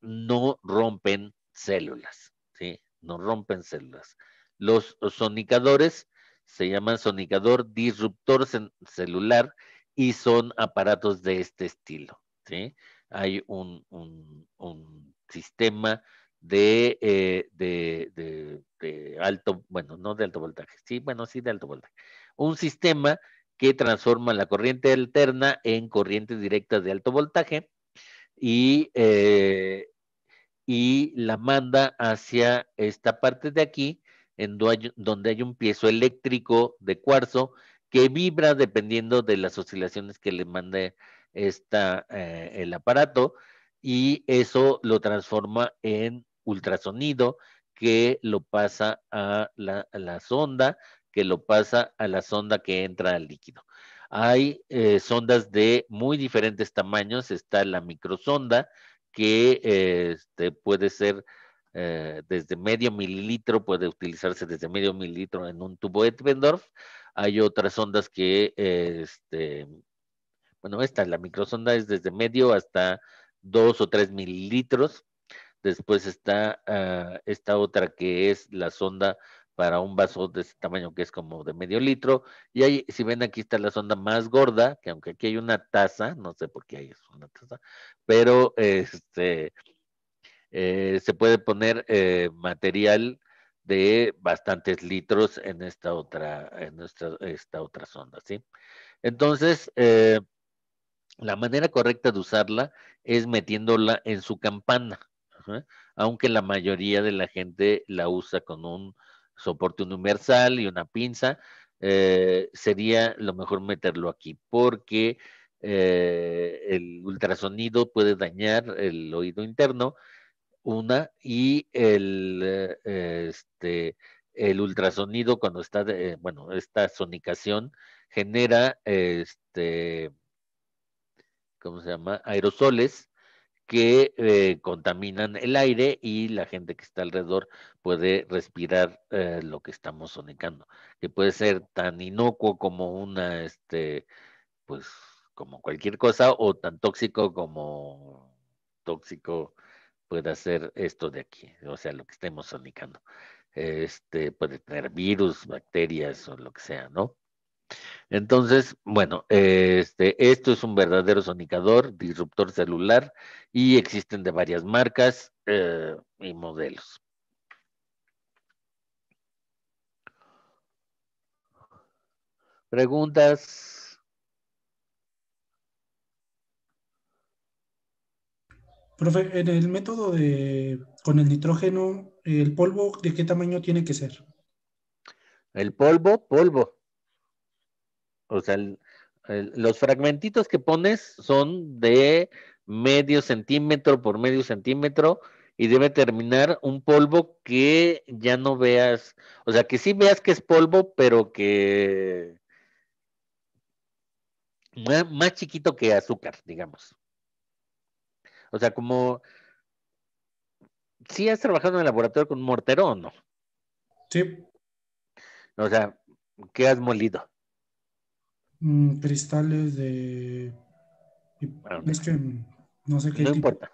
Speaker 1: no rompen células, ¿sí? No rompen células. Los sonicadores se llaman sonicador disruptor celular y son aparatos de este estilo, ¿sí? Hay un, un, un sistema eh, de, alto, bueno, no de alto voltaje, sí, bueno, sí de alto voltaje. Un sistema que transforma la corriente alterna en corrientes directas de alto voltaje y, eh, la manda hacia esta parte de aquí, donde hay un piezo eléctrico de cuarzo que vibra dependiendo de las oscilaciones que le mande esta, eh, el aparato y eso lo transforma en ultrasonido que lo pasa a la, sonda, que lo pasa a la sonda que entra al líquido. Hay eh, sondas de muy diferentes tamaños. Está la microsonda, que eh, este, puede ser eh, desde medio mililitro, puede utilizarse desde medio mililitro en un tubo Edvendorf. Hay otras sondas que, este, bueno, esta, la microsonda es desde medio hasta Dos o tres mililitros. Después está ah, esta otra que es la sonda para un vaso de ese tamaño que es como de medio litro. Y ahí, si ven, aquí está la sonda más gorda, que aunque aquí hay una taza, no sé por qué hay una taza, pero este, eh, se puede poner eh, material de bastantes litros en esta otra, en esta otra sonda, ¿sí? Entonces, eh, la manera correcta de usarla es metiéndola en su campana, aunque la mayoría de la gente la usa con un soporte universal y una pinza, eh, sería lo mejor meterlo aquí, porque eh, el ultrasonido puede dañar el oído interno, una, y el, eh, este, el ultrasonido cuando está, bueno, esta sonicación genera este, ¿cómo se llama? Aerosoles que eh, contaminan el aire y la gente que está alrededor puede respirar eh, lo que estamos sonicando, que puede ser tan inocuo como una, este, pues, como cualquier cosa o tan tóxico como tóxico puede ser esto de aquí, o sea, lo que estemos sonicando. Este puede tener virus, bacterias o lo que sea, ¿no? Entonces, bueno, eh, este, esto es un verdadero sonicador, disruptor celular y existen de varias marcas eh, y modelos. ¿Preguntas? Profe, en el método de con el nitrógeno, ¿el polvo de qué tamaño tiene que ser? El polvo, polvo. O sea, los fragmentitos que pones son de medio centímetro por medio centímetro y debe terminar un polvo que ya no veas, o sea, que sí veas que es polvo, pero que más, chiquito que azúcar, digamos. O sea, como si ¿sí has trabajado en el laboratorio con un mortero o no? Sí. O sea, ¿qué has molido? Mm, cristales de... es que no sé qué... No importa,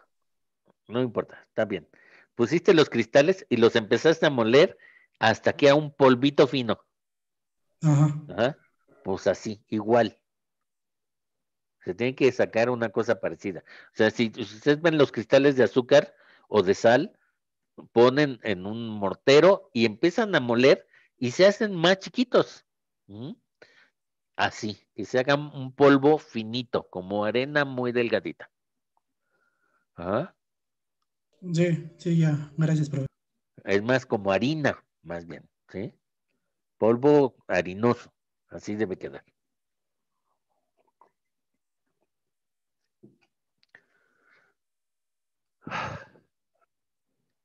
Speaker 1: no importa, está bien. Pusiste los cristales y los empezaste a moler hasta que a un polvito fino. Ajá. Ajá. Pues así, igual. Se tiene que sacar una cosa parecida. O sea, si ustedes ven los cristales de azúcar o de sal, ponen en un mortero y empiezan a moler y se hacen más chiquitos. ¿Mm? así, que se haga un polvo finito, como arena muy delgadita. ¿Ah? Sí, sí, ya, gracias, profe. Es más como harina, más bien, ¿sí? Polvo harinoso, así debe quedar.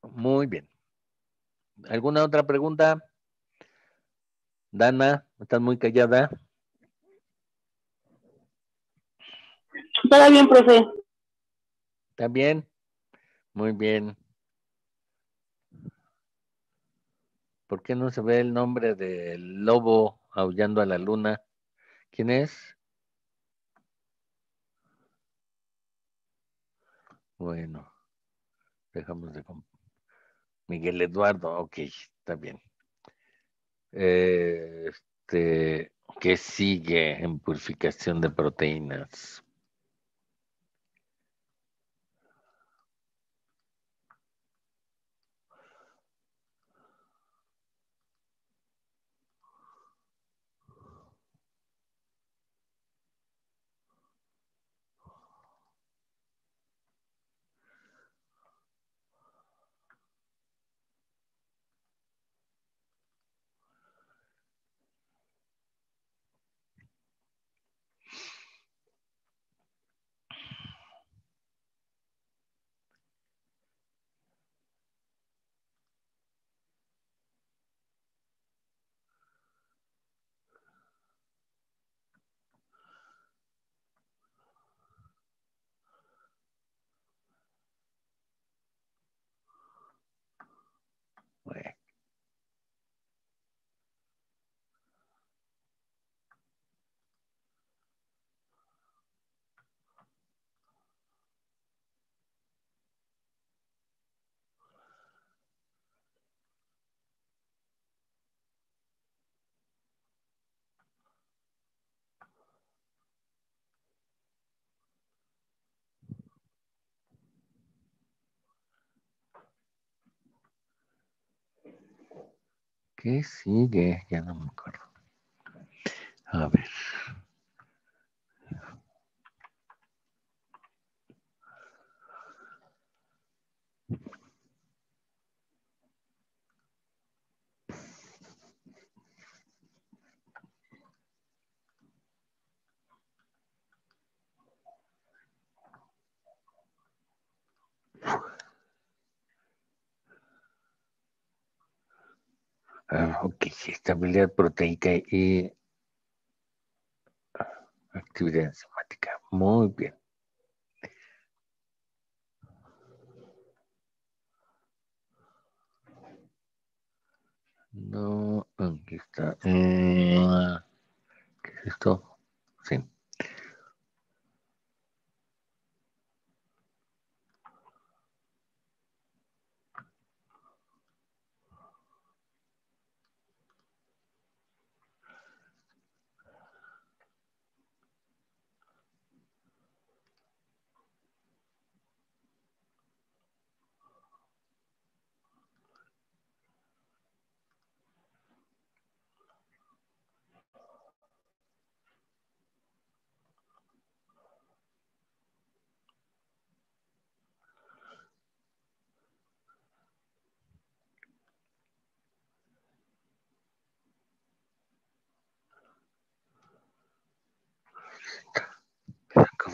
Speaker 1: Muy bien. ¿Alguna otra pregunta? Dana, estás muy callada. Está bien, profe. ¿Está bien? Muy bien. ¿Por qué no se ve el nombre del lobo aullando a la luna? ¿Quién es? Bueno, dejamos de... Miguel Eduardo, ok, está bien. Eh, este, ¿Qué sigue en purificación de proteínas? sigue? Ya no me acuerdo. A ver. Ah, ok, estabilidad proteica y actividad enzimática. Muy bien. No, aquí está. Mm, ¿Qué es esto?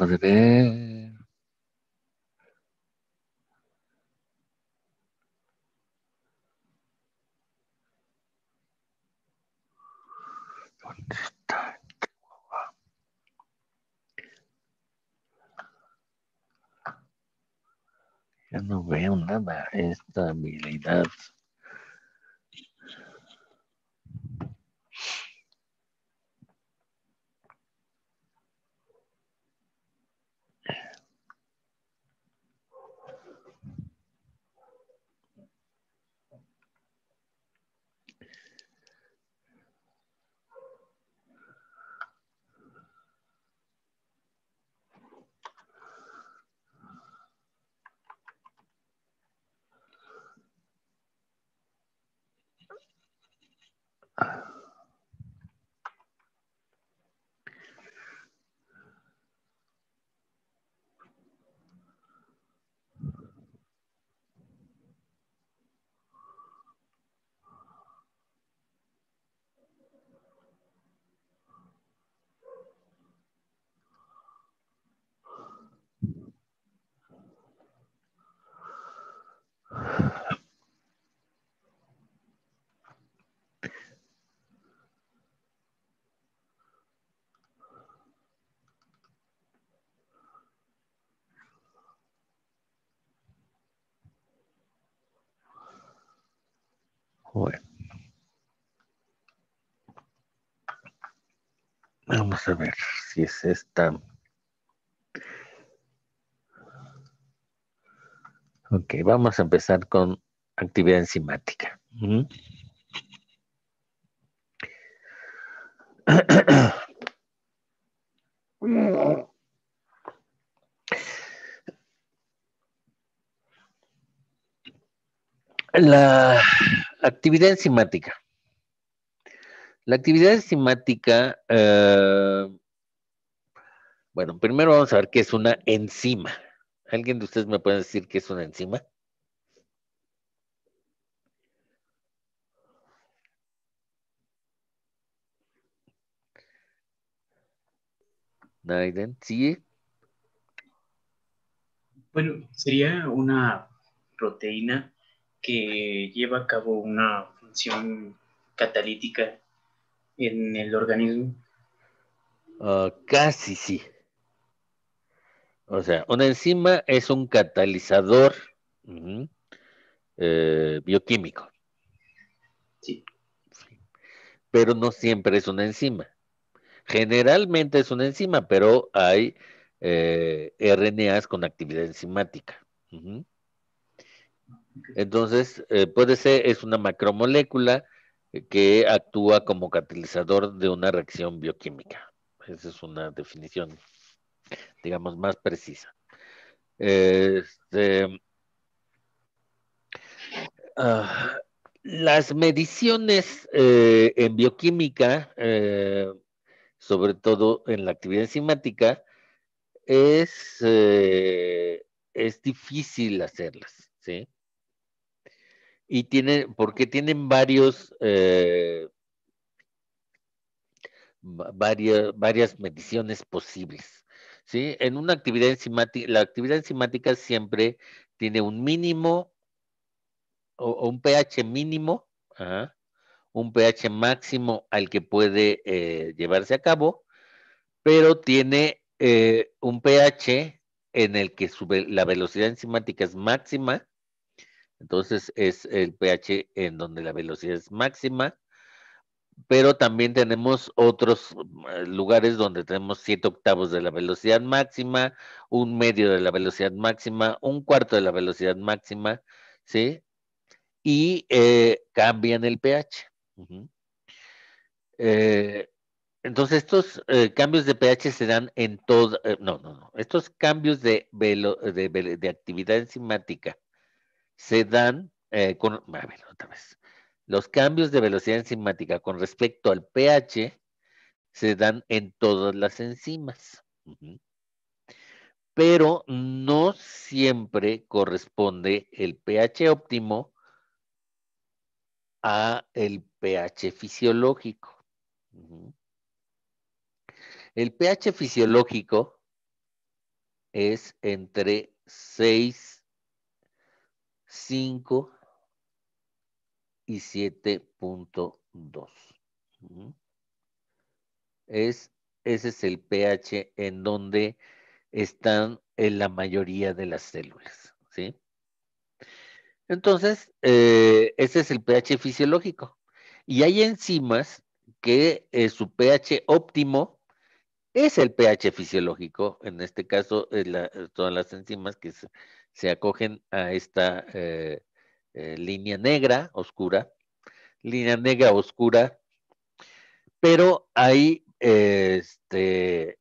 Speaker 1: lo que ¿Dónde está este Ya no veo nada. esta Estabilidad. Bueno, Vamos a ver si es esta. Ok, vamos a empezar con actividad enzimática. La Actividad enzimática. La actividad enzimática, eh, bueno, primero vamos a ver qué es una enzima. ¿Alguien de ustedes me puede decir qué es una enzima? ¿sí? Bueno, sería una proteína que lleva a cabo una función catalítica en el organismo? Ah, casi sí. O sea, una enzima es un catalizador eh, bioquímico. Sí. Pero no siempre es una enzima. Generalmente es una enzima, pero hay eh, RNAs con actividad enzimática. Entonces, eh, puede ser, es una macromolécula eh, que actúa como catalizador de una reacción bioquímica. Esa es una definición, digamos, más precisa. Este, ah, las mediciones eh, en bioquímica, sobre todo en la actividad enzimática, es, es difícil hacerlas, ¿sí? y tienen, porque tienen varios, eh, varias, varias mediciones posibles. ¿sí? En una actividad enzimática, la actividad enzimática siempre tiene un mínimo o, un pH mínimo, un pH máximo al que puede eh, llevarse a cabo, pero tiene eh, un pH en el que la velocidad enzimática es máxima entonces es el pH en donde la velocidad es máxima, pero también tenemos otros eh, lugares donde tenemos 7 octavos de la velocidad máxima, un medio de la velocidad máxima, un cuarto de la velocidad máxima, ¿sí? Y eh, cambian el pH. Eh, entonces, estos cambios de pH se dan en todo, no, no, no, estos cambios de, de, de, actividad enzimática se dan eh, con, a ver, otra vez. Los cambios de velocidad enzimática con respecto al pH se dan en todas las enzimas, pero no siempre corresponde el pH óptimo a el pH fisiológico. El pH fisiológico es entre 6 5 y 7.2. Es, ese es el pH en donde están en la mayoría de las células, ¿sí? Entonces, eh, ese es el pH fisiológico. Y hay enzimas que eh, su pH óptimo es el pH fisiológico, en este caso todas las enzimas que se acogen a esta eh, eh, línea negra oscura, línea negra oscura, pero hay eh, este,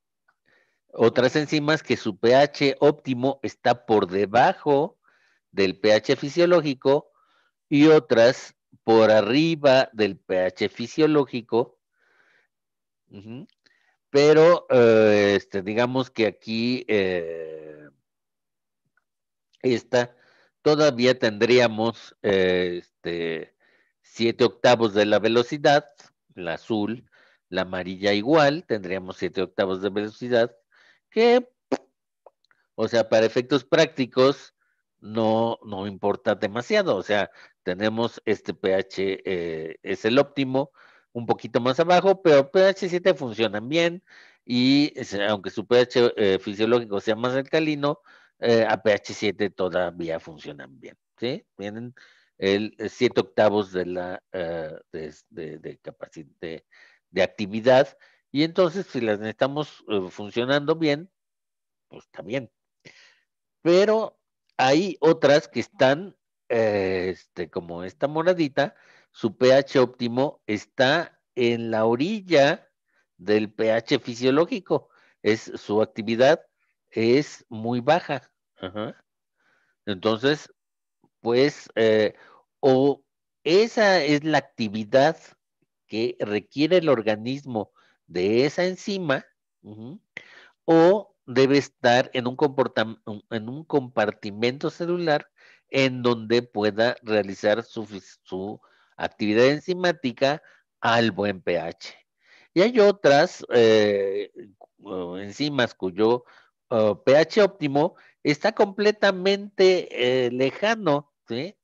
Speaker 1: otras enzimas que su pH óptimo está por debajo del pH fisiológico y otras por arriba del pH fisiológico. Pero este, digamos que aquí esta, todavía tendríamos eh, este, siete octavos de la velocidad, la azul, la amarilla igual, tendríamos siete octavos de velocidad, que, o sea, para efectos prácticos, no, no importa demasiado, o sea, tenemos este pH, eh, es el óptimo, un poquito más abajo, pero pH 7 funcionan bien y aunque su pH eh, fisiológico sea más alcalino, eh, a pH 7 todavía funcionan bien, ¿sí? Tienen el 7 eh, octavos de la eh, de, de, de, capacidad de, actividad y entonces si las estamos funcionando bien, pues está bien. Pero hay otras que están, este, como esta moradita, su pH óptimo está en la orilla del pH fisiológico. Es su actividad es muy baja. Entonces, pues, eh, o esa es la actividad que requiere el organismo de esa enzima, o debe estar en un, en un compartimento celular en donde pueda realizar su, actividad enzimática al buen pH. Y hay otras eh, enzimas cuyo eh, pH óptimo está completamente eh, lejano, ¿sí?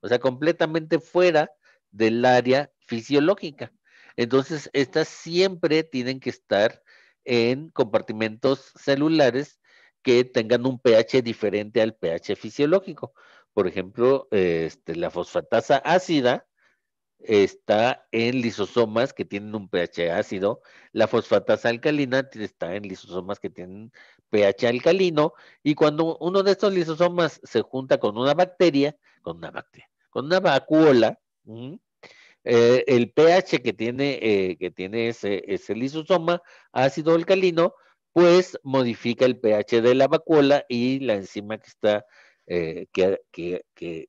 Speaker 1: o sea, completamente fuera del área fisiológica. Entonces, estas siempre tienen que estar en compartimentos celulares que tengan un pH diferente al pH fisiológico. Por ejemplo, este, la fosfatasa ácida está en lisosomas que tienen un pH ácido, la fosfatasa alcalina está en lisosomas que tienen pH alcalino, y cuando uno de estos lisosomas se junta con una bacteria, con una bacteria, con una vacuola, eh, el pH que tiene, eh, que tiene ese, ese lisosoma ácido alcalino, pues modifica el pH de la vacuola y la enzima que está eh, que, que,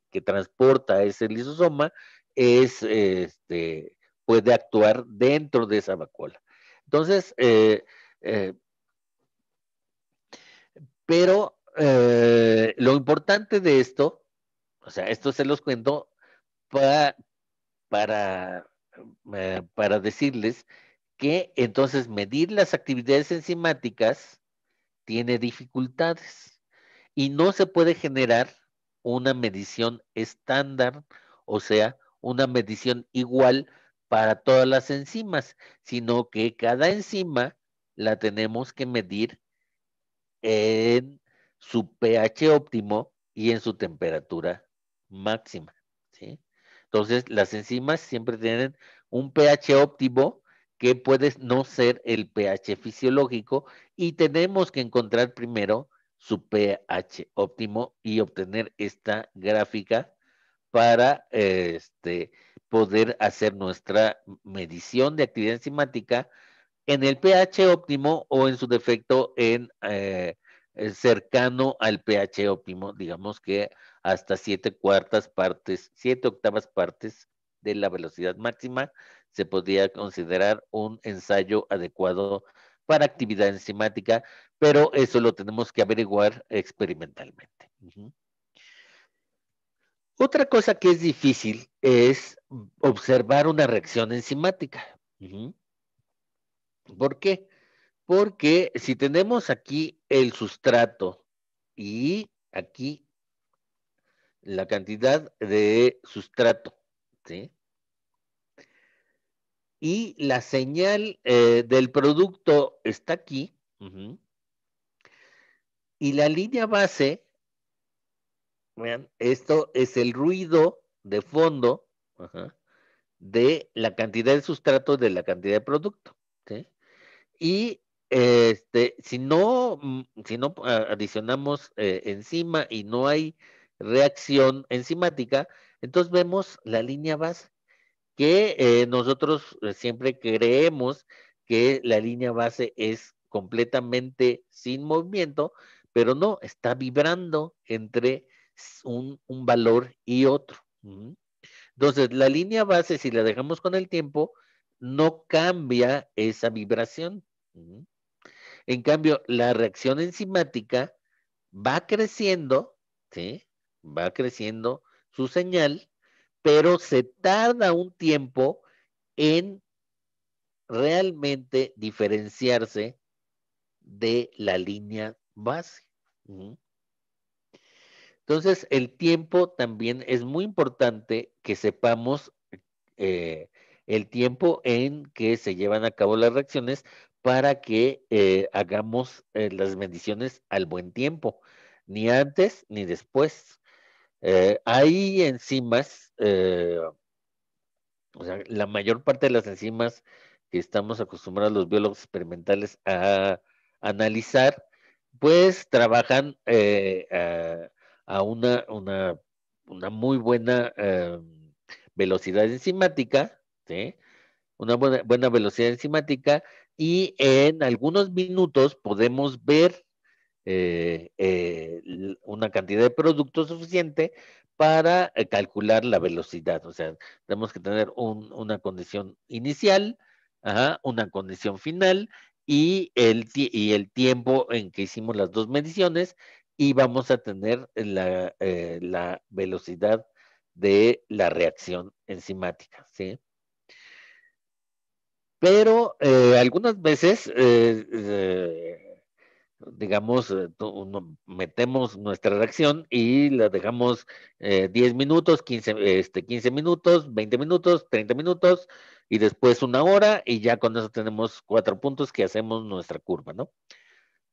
Speaker 1: que, transporta ese lisosoma es, este, puede actuar dentro de esa vacuola. Entonces, eh, pero eh, lo importante de esto, o sea, esto se los cuento eh, para decirles que entonces medir las actividades enzimáticas tiene dificultades y no se puede generar una medición estándar, o sea, una medición igual para todas las enzimas, sino que cada enzima la tenemos que medir en su pH óptimo y en su temperatura máxima. ¿sí? Entonces, las enzimas siempre tienen un pH óptimo que puede no ser el pH fisiológico y tenemos que encontrar primero su pH óptimo y obtener esta gráfica para este, poder hacer nuestra medición de actividad enzimática en el pH óptimo o en su defecto en eh, cercano al pH óptimo, digamos que hasta siete cuartas partes, siete octavas partes de la velocidad máxima, se podría considerar un ensayo adecuado para actividad enzimática, pero eso lo tenemos que averiguar experimentalmente. Otra cosa que es difícil es observar una reacción enzimática. ¿Por qué? Porque si tenemos aquí el sustrato y aquí la cantidad de sustrato, ¿sí? Y la señal eh, del producto está aquí. Y la línea base, vean, esto es el ruido de fondo de la cantidad de sustrato de la cantidad de producto. ¿sí? Y este, si no, mm, si no ah, adicionamos eh, enzima y no hay reacción enzimática, entonces vemos la línea base, que eh, nosotros eh, siempre creemos que la línea base es completamente sin movimiento, pero no, está vibrando entre un, un valor y otro. Entonces, la línea base, si la dejamos con el tiempo, no cambia esa vibración. En cambio, la reacción enzimática va creciendo, ¿sí? va creciendo su señal, pero se tarda un tiempo en realmente diferenciarse de la línea base. Entonces, el tiempo también es muy importante que sepamos eh, el tiempo en que se llevan a cabo las reacciones para que eh, hagamos eh, las mediciones al buen tiempo, ni antes ni después. Eh, hay enzimas, o sea, la mayor parte de las enzimas que estamos acostumbrados los biólogos experimentales a analizar, pues trabajan a, una, muy buena em, velocidad enzimática una buena, velocidad enzimática y en algunos minutos podemos ver eh, eh, una cantidad de producto suficiente para eh, calcular la velocidad. O sea, tenemos que tener una condición inicial, una condición final y el, y el tiempo en que hicimos las dos mediciones y vamos a tener la, la velocidad de la reacción enzimática. ¿sí? pero eh, algunas veces, eh, eh, digamos, metemos nuestra reacción y la dejamos 10 minutos, 15, 15 este, minutos, 20 minutos, 30 minutos y después una hora y ya con eso tenemos cuatro puntos que hacemos nuestra curva, ¿no?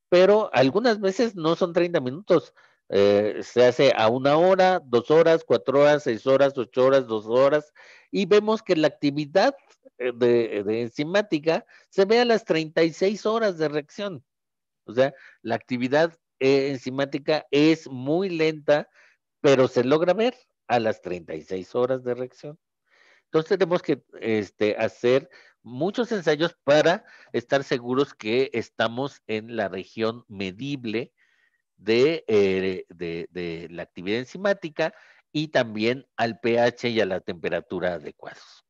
Speaker 1: Pero algunas veces no son 30 minutos, eh, se hace a una hora, dos horas, cuatro horas, seis horas, ocho horas, dos horas, y vemos que la actividad eh, de, enzimática se ve a las 36 horas de reacción. O sea, la actividad eh, enzimática es muy lenta, pero se logra ver a las 36 horas de reacción. Entonces tenemos que este, hacer muchos ensayos para estar seguros que estamos en la región medible eh, de, la actividad enzimática y también al pH y a la temperatura adecuados.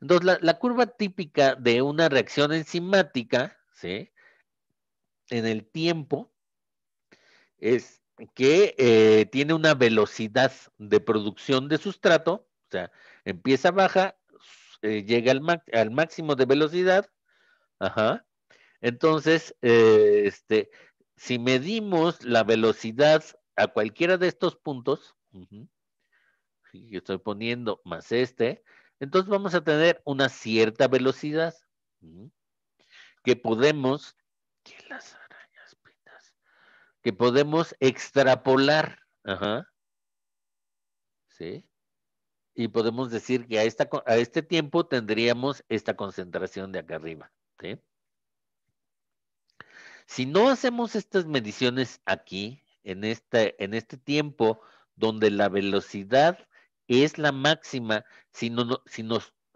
Speaker 1: Entonces, la, curva típica de una reacción enzimática, ¿sí? En el tiempo, es que eh, tiene una velocidad de producción de sustrato, o sea, empieza baja, eh, llega al, máximo de velocidad, ajá. Entonces, este, si medimos la velocidad a cualquiera de estos puntos, que estoy poniendo más este, entonces vamos a tener una cierta velocidad que podemos que las arañas que podemos extrapolar, ¿sí? Y podemos decir que a, a este tiempo tendríamos esta concentración de acá arriba, ¿sí? Si no hacemos estas mediciones aquí, en este, en este tiempo donde la velocidad es la máxima, si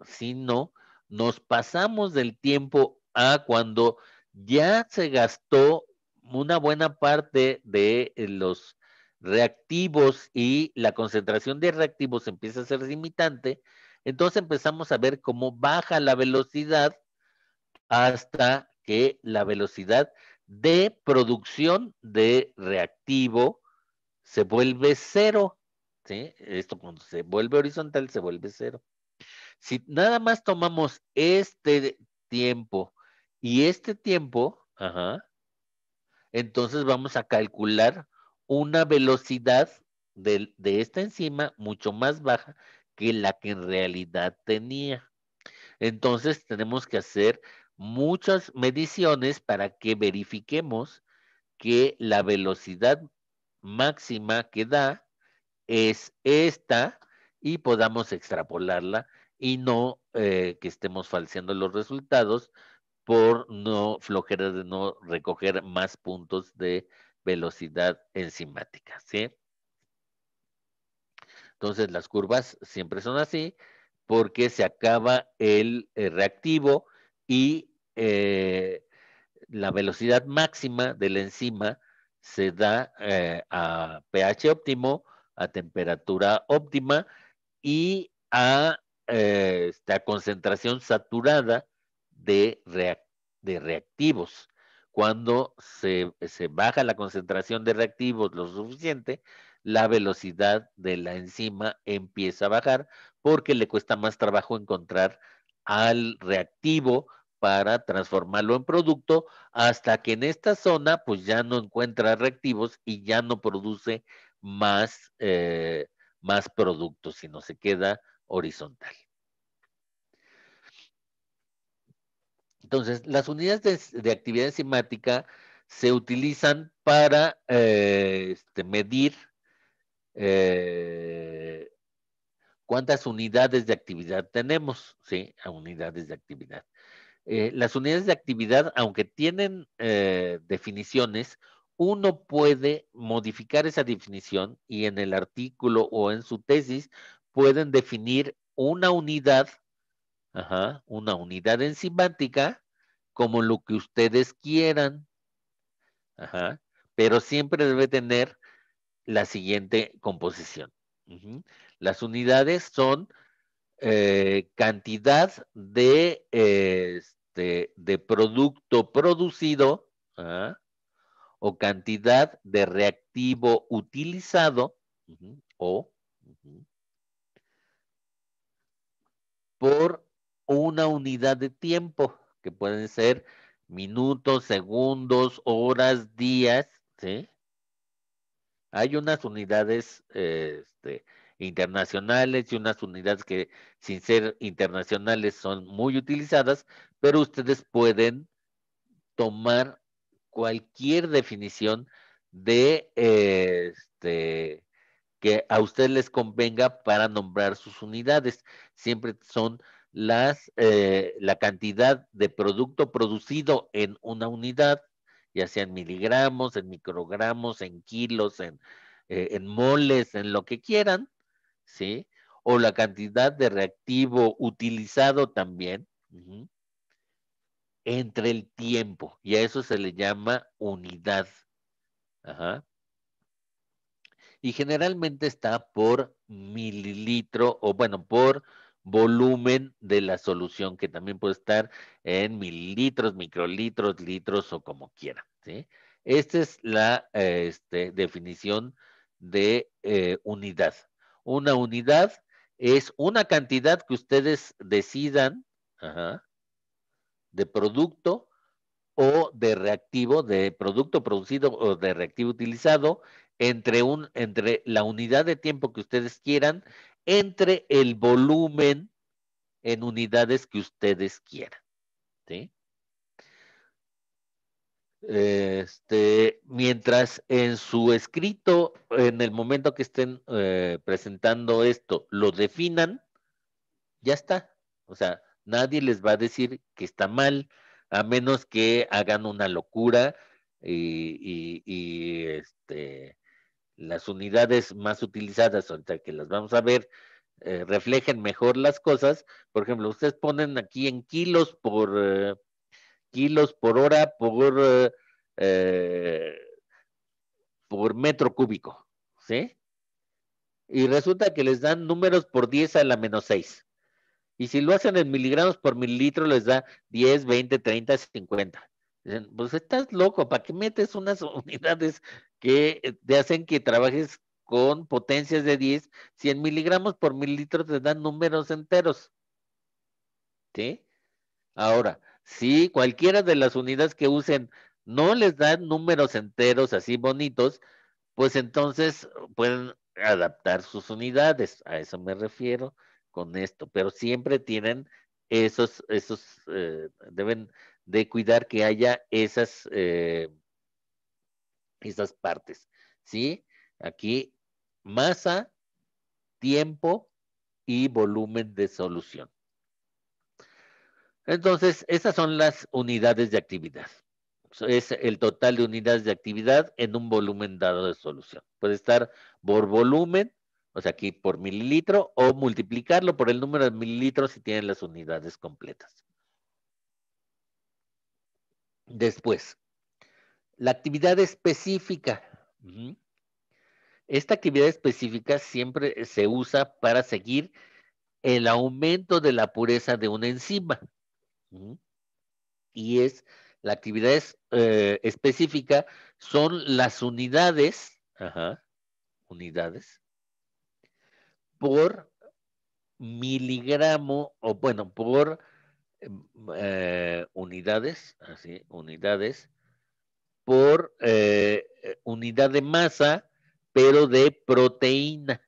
Speaker 1: si no, nos pasamos del tiempo a cuando ya se gastó una buena parte de eh, los reactivos y la concentración de reactivos empieza a ser limitante, entonces empezamos a ver cómo baja la velocidad hasta que la velocidad de producción de reactivo se vuelve cero. ¿sí? Esto cuando se vuelve horizontal se vuelve cero. Si nada más tomamos este tiempo y este tiempo, entonces vamos a calcular una velocidad de, de esta enzima mucho más baja que la que en realidad tenía. Entonces tenemos que hacer muchas mediciones para que verifiquemos que la velocidad máxima que da es esta y podamos extrapolarla y no eh, que estemos falseando los resultados por no flojera de no recoger más puntos de velocidad enzimática, ¿sí? Entonces las curvas siempre son así porque se acaba el eh, reactivo y eh, la velocidad máxima de la enzima se da eh, a pH óptimo, a temperatura óptima y a eh, este, concentración saturada de, reactivos. Cuando se, baja la concentración de reactivos lo suficiente, la velocidad de la enzima empieza a bajar porque le cuesta más trabajo encontrar al reactivo para transformarlo en producto hasta que en esta zona pues ya no encuentra reactivos y ya no produce más, eh, más productos, sino se queda horizontal. Entonces, las unidades de, actividad enzimática se utilizan para eh, este, medir eh, cuántas unidades de actividad tenemos, ¿sí? A unidades de actividad. Eh, las unidades de actividad, aunque tienen eh, definiciones, uno puede modificar esa definición y en el artículo o en su tesis pueden definir una unidad, una unidad enzimática como lo que ustedes quieran, pero siempre debe tener la siguiente composición. Las unidades son eh, cantidad de este, de producto producido ¿ah? o cantidad de reactivo utilizado o por una unidad de tiempo, que pueden ser minutos, segundos, horas, días, ¿sí? Hay unas unidades eh, este, internacionales y unas unidades que sin ser internacionales son muy utilizadas, pero ustedes pueden tomar cualquier definición de este, que a ustedes les convenga para nombrar sus unidades. Siempre son las, eh, la cantidad de producto producido en una unidad, ya sea en miligramos, en microgramos, en kilos, en, eh, moles, en lo que quieran, ¿sí? O la cantidad de reactivo utilizado también entre el tiempo y a eso se le llama unidad. Ajá. Y generalmente está por mililitro o bueno, por volumen de la solución que también puede estar en mililitros, microlitros, litros o como quiera. ¿sí? Esta es la este, definición de eh, unidad. Una unidad es una cantidad que ustedes decidan, ajá, de producto o de reactivo, de producto producido o de reactivo utilizado, entre, un, entre la unidad de tiempo que ustedes quieran, entre el volumen en unidades que ustedes quieran. ¿sí? Este, mientras en su escrito, en el momento que estén eh, presentando esto, lo definan, ya está. O sea, Nadie les va a decir que está mal, a menos que hagan una locura eh, y, este, las unidades más utilizadas, ahorita que las vamos a ver, eh, reflejen mejor las cosas. Por ejemplo, ustedes ponen aquí en kilos por eh, kilos por hora por por metro cúbico, ¿sí? Y resulta que les dan números por 10 a la menos 6. Y si lo hacen en miligramos por mililitro, les da 10, 20, 30, 50. Dicen, pues estás loco, ¿para qué metes unas unidades que eh, te hacen que trabajes con potencias de 10? en miligramos por mililitro te dan números enteros. ¿Sí? Ahora, si cualquiera de las unidades que usen no les dan números enteros así bonitos, pues entonces pueden adaptar sus unidades, a eso me refiero, con esto, pero siempre tienen esos, esos, eh, deben de cuidar que haya esas, eh, esas partes, ¿sí? Aquí, masa, tiempo y volumen de solución. Entonces, esas son las unidades de actividad. Es el total de unidades de actividad en un volumen dado de solución. Puede estar por volumen o sea, aquí por mililitro, o multiplicarlo por el número de mililitros si tienen las unidades completas. Después, la actividad específica. Esta actividad específica siempre se usa para seguir el aumento de la pureza de una enzima. Y es, la actividad eh, específica son las unidades, unidades, por miligramo, o bueno, por eh, unidades, así, unidades, por eh, eh, unidad de masa, pero de proteína.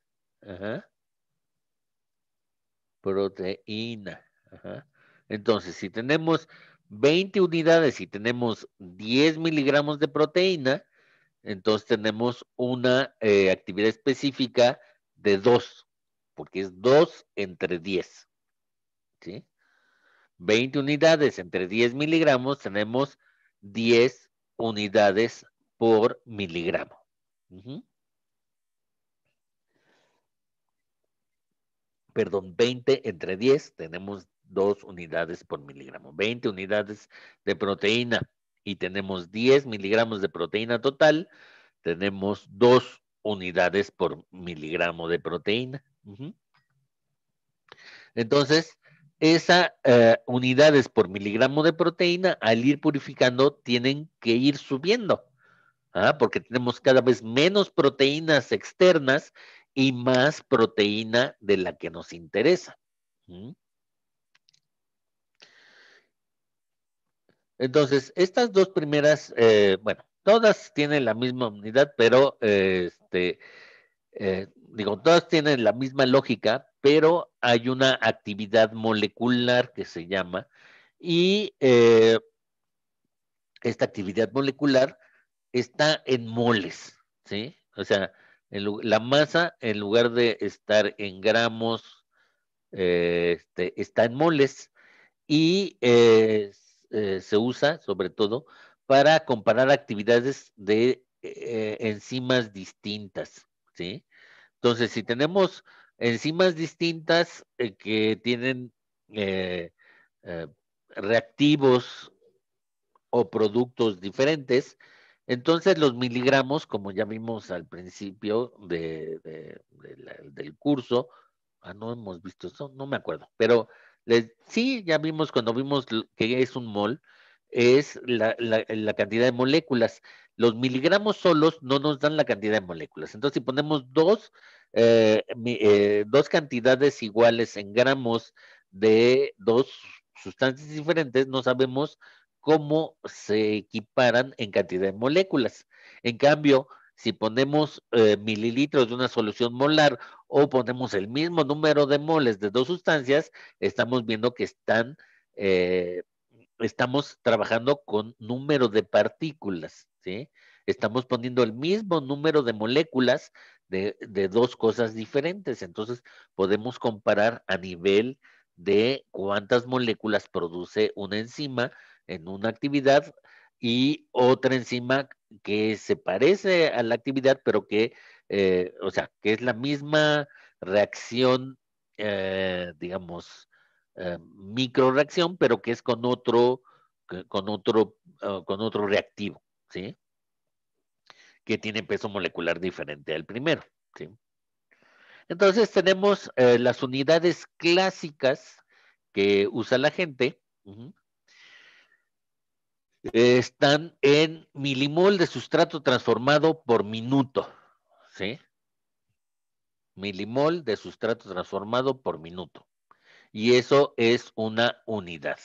Speaker 1: Proteína. Entonces, si tenemos 20 unidades y tenemos 10 miligramos de proteína, entonces tenemos una actividad específica de 2 porque es 2 entre 10. ¿sí? 20 unidades entre 10 miligramos tenemos 10 unidades por miligramo. Perdón, 20 entre 10 tenemos 2 unidades por miligramo. 20 unidades de proteína y tenemos 10 miligramos de proteína total, tenemos 2 unidades por miligramo de proteína. Entonces, esas eh, unidades por miligramo de proteína, al ir purificando, tienen que ir subiendo, ¿ah? porque tenemos cada vez menos proteínas externas y más proteína de la que nos interesa. Entonces, estas dos primeras, eh, bueno, todas tienen la misma unidad, pero eh, este, eh, digo, todas tienen la misma lógica, pero hay una actividad molecular que se llama, y eh, esta actividad molecular está en moles, ¿sí? O sea, la masa, en lugar de estar en gramos, eh, este, está en moles y se usa sobre todo para comparar actividades de enzimas distintas. Entonces, si tenemos enzimas distintas eh, que tienen eh, eh, reactivos o productos diferentes, entonces los miligramos, como ya vimos al principio del curso, ah, no hemos visto eso, no me acuerdo, pero sí, ya vimos cuando vimos que es un mol, es la cantidad de moléculas. Los miligramos solos no nos dan la cantidad de moléculas. Entonces, si ponemos dos, eh, eh, dos cantidades iguales en gramos de dos sustancias diferentes, no sabemos cómo se equiparan en cantidad de moléculas. En cambio, si ponemos eh, mililitros de una solución molar o ponemos el mismo número de moles de dos sustancias, estamos viendo que están, estamos trabajando con número de partículas. Estamos poniendo el mismo número de moléculas de, dos cosas diferentes, entonces podemos comparar a nivel de cuántas moléculas produce una enzima en una actividad y otra enzima que se parece a la actividad, pero que, eh, o sea, que es la misma reacción, eh, digamos, eh, microreacción, pero que es con otro, con otro, ah, con otro reactivo, ¿sí? Que tiene peso molecular diferente al primero, Entonces tenemos eh, las unidades clásicas que usa la gente. están en milimol de sustrato transformado por minuto. ¿sí? Milimol de sustrato transformado por minuto. Y eso es una unidad.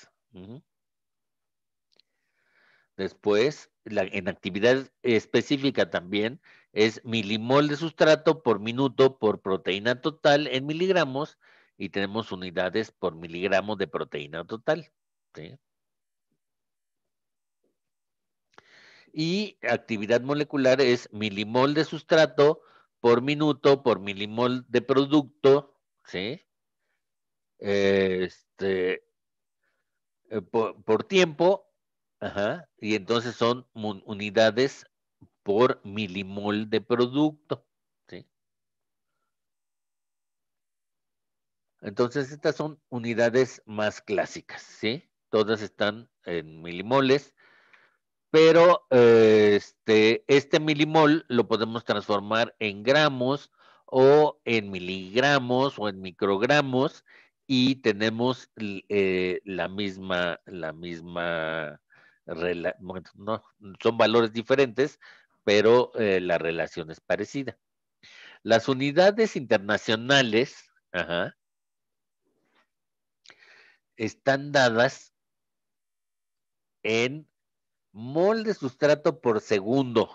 Speaker 1: Después en actividad específica también es milimol de sustrato por minuto por proteína total en miligramos y tenemos unidades por miligramos de proteína total. ¿sí? Y actividad molecular es milimol de sustrato por minuto por milimol de producto, ¿sí? Este, eh, por tiempo y entonces son unidades por milimol de producto. Entonces estas son unidades más clásicas, ¿sí? Todas están en milimoles, pero eh, este, este, milimol lo podemos transformar en gramos o en miligramos o en microgramos y tenemos eh, la misma, la misma son valores diferentes, pero eh, la relación es parecida. Las unidades internacionales están dadas en mol de sustrato por segundo.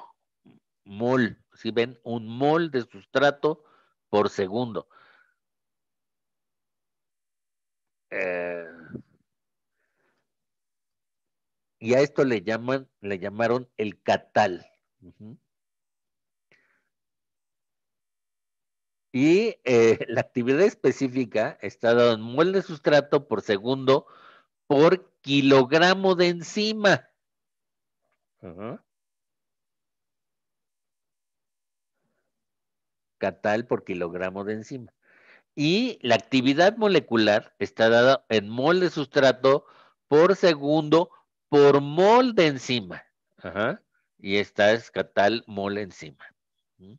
Speaker 1: Mol, si ven, un mol de sustrato por segundo. Eh, y a esto le llaman, le llamaron el catal. Y eh, la actividad específica está dada en mol de sustrato por segundo por kilogramo de enzima. Catal por kilogramo de enzima. Y la actividad molecular está dada en mol de sustrato por segundo por mol de enzima. Y esta es catal mol enzima. ¿Mm?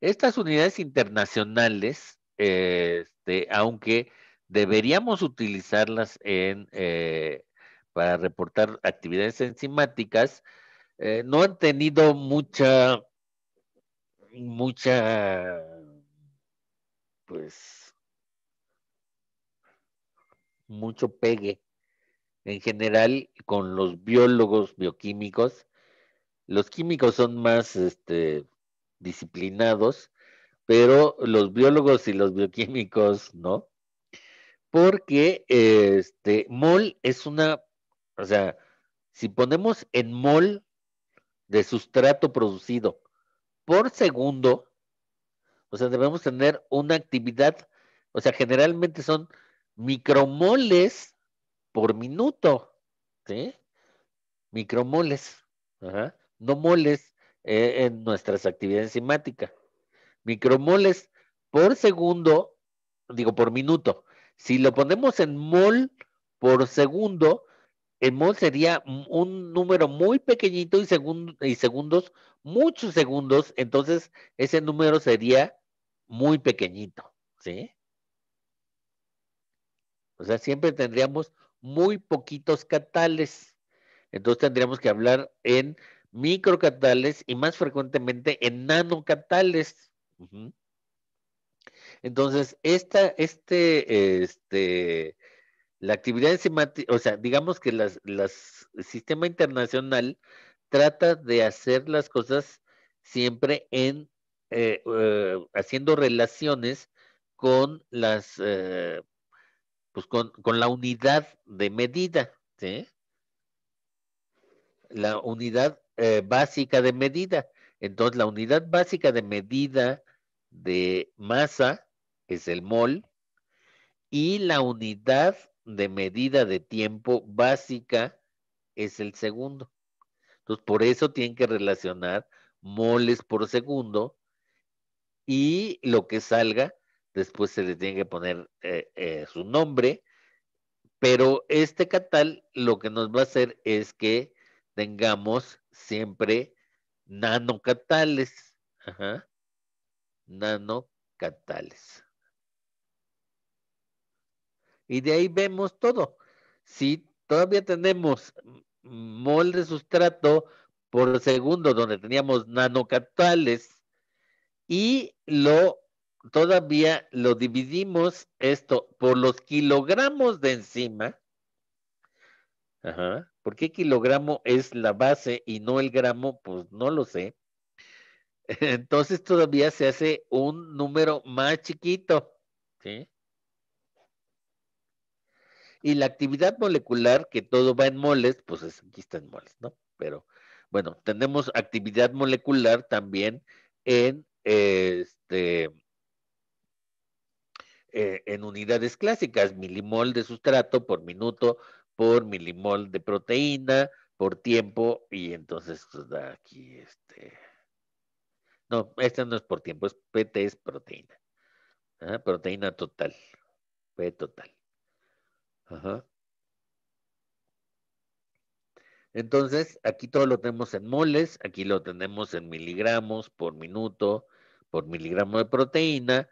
Speaker 1: Estas unidades internacionales, este, aunque deberíamos utilizarlas en, eh, para reportar actividades enzimáticas, eh, no han tenido mucha, mucha, pues, mucho pegue en general con los biólogos bioquímicos. Los químicos son más este, disciplinados, pero los biólogos y los bioquímicos no. Porque este, mol es una, o sea, si ponemos en mol de sustrato producido por segundo, o sea, debemos tener una actividad, o sea, generalmente son micromoles por minuto, ¿sí? Micromoles, no moles eh, en nuestras actividades enzimáticas. Micromoles por segundo, digo por minuto. Si lo ponemos en mol por segundo, el mol sería un número muy pequeñito y, y segundos, muchos segundos, entonces ese número sería muy pequeñito, ¿sí? O sea, siempre tendríamos muy poquitos catales. Entonces tendríamos que hablar en microcatales y más frecuentemente en nanocatales. Entonces, esta, este, este, la actividad enzimática, o sea, digamos que las, el sistema internacional trata de hacer las cosas siempre en, eh, eh, haciendo relaciones con las eh, pues con, la unidad de medida, ¿sí? La unidad eh, básica de medida. Entonces, la unidad básica de medida de masa es el mol y la unidad de medida de tiempo básica es el segundo. Entonces, por eso tienen que relacionar moles por segundo y lo que salga después se le tiene que poner eh, eh, su nombre, pero este catal lo que nos va a hacer es que tengamos siempre nanocatales. Ajá. Nanocatales. Y de ahí vemos todo. Si todavía tenemos mol de sustrato por segundo, donde teníamos nanocatales, y lo todavía lo dividimos esto por los kilogramos de enzima. Ajá. ¿Por qué kilogramo es la base y no el gramo? Pues no lo sé. Entonces todavía se hace un número más chiquito. ¿sí? Y la actividad molecular, que todo va en moles, pues aquí está en moles, ¿no? Pero bueno, tenemos actividad molecular también en este, eh, en unidades clásicas, milimol de sustrato por minuto, por milimol de proteína, por tiempo, y entonces pues, da aquí este. No, este no es por tiempo, es PT es proteína. proteína total. P total. Ajá. Entonces, aquí todo lo tenemos en moles, aquí lo tenemos en miligramos por minuto, por miligramo de proteína,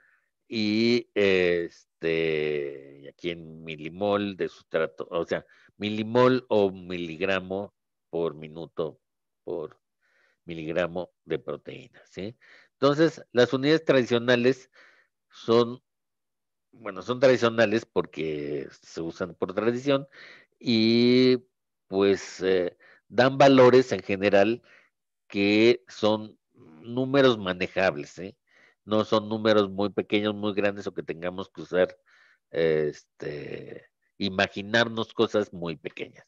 Speaker 1: y este, aquí en milimol de sustrato, o sea, milimol o miligramo por minuto por miligramo de proteína, ¿sí? Entonces, las unidades tradicionales son, bueno, son tradicionales porque se usan por tradición y pues eh, dan valores en general que son números manejables, ¿sí? no son números muy pequeños, muy grandes o que tengamos que usar, este, imaginarnos cosas muy pequeñas.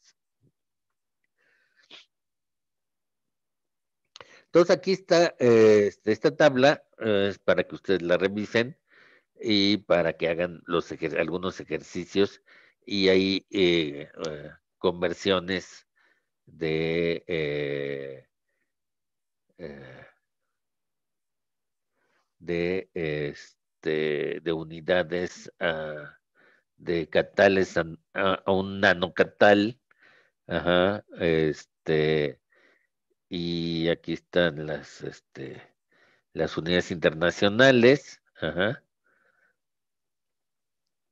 Speaker 1: Entonces aquí está eh, este, esta tabla, eh, es para que ustedes la revisen y para que hagan algunos ejercicios y hay eh, conversiones de de, este, de unidades ah, de catales a, un nanocatal. Ajá, este, y aquí están las, este, las unidades internacionales. Ajá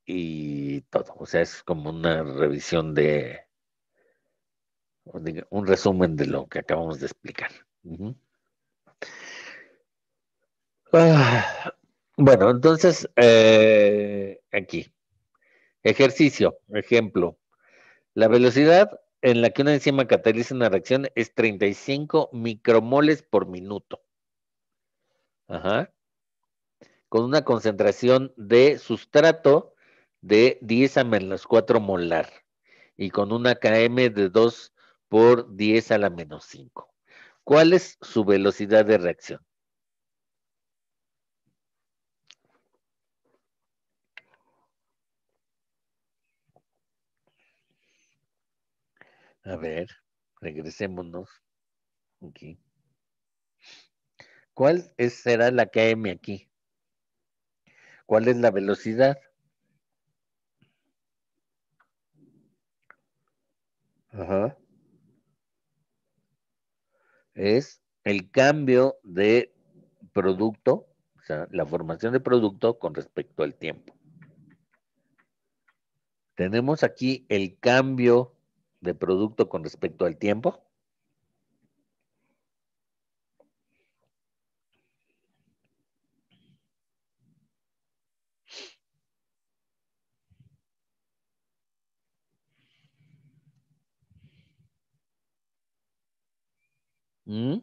Speaker 1: y todo. O sea, es como una revisión de un resumen de lo que acabamos de explicar. Ah, bueno, entonces, eh, aquí. Ejercicio, ejemplo. La velocidad en la que una enzima cataliza una reacción es 35 micromoles por minuto. Ajá. Con una concentración de sustrato de 10 a menos 4 molar y con una KM de 2 por 10 a la menos 5. ¿Cuál es su velocidad de reacción? A ver, regresémonos aquí. ¿Cuál será la KM aquí? ¿Cuál es la velocidad? Ajá. Es el cambio de producto, o sea, la formación de producto con respecto al tiempo. Tenemos aquí el cambio de producto con respecto al tiempo? ¿Mm?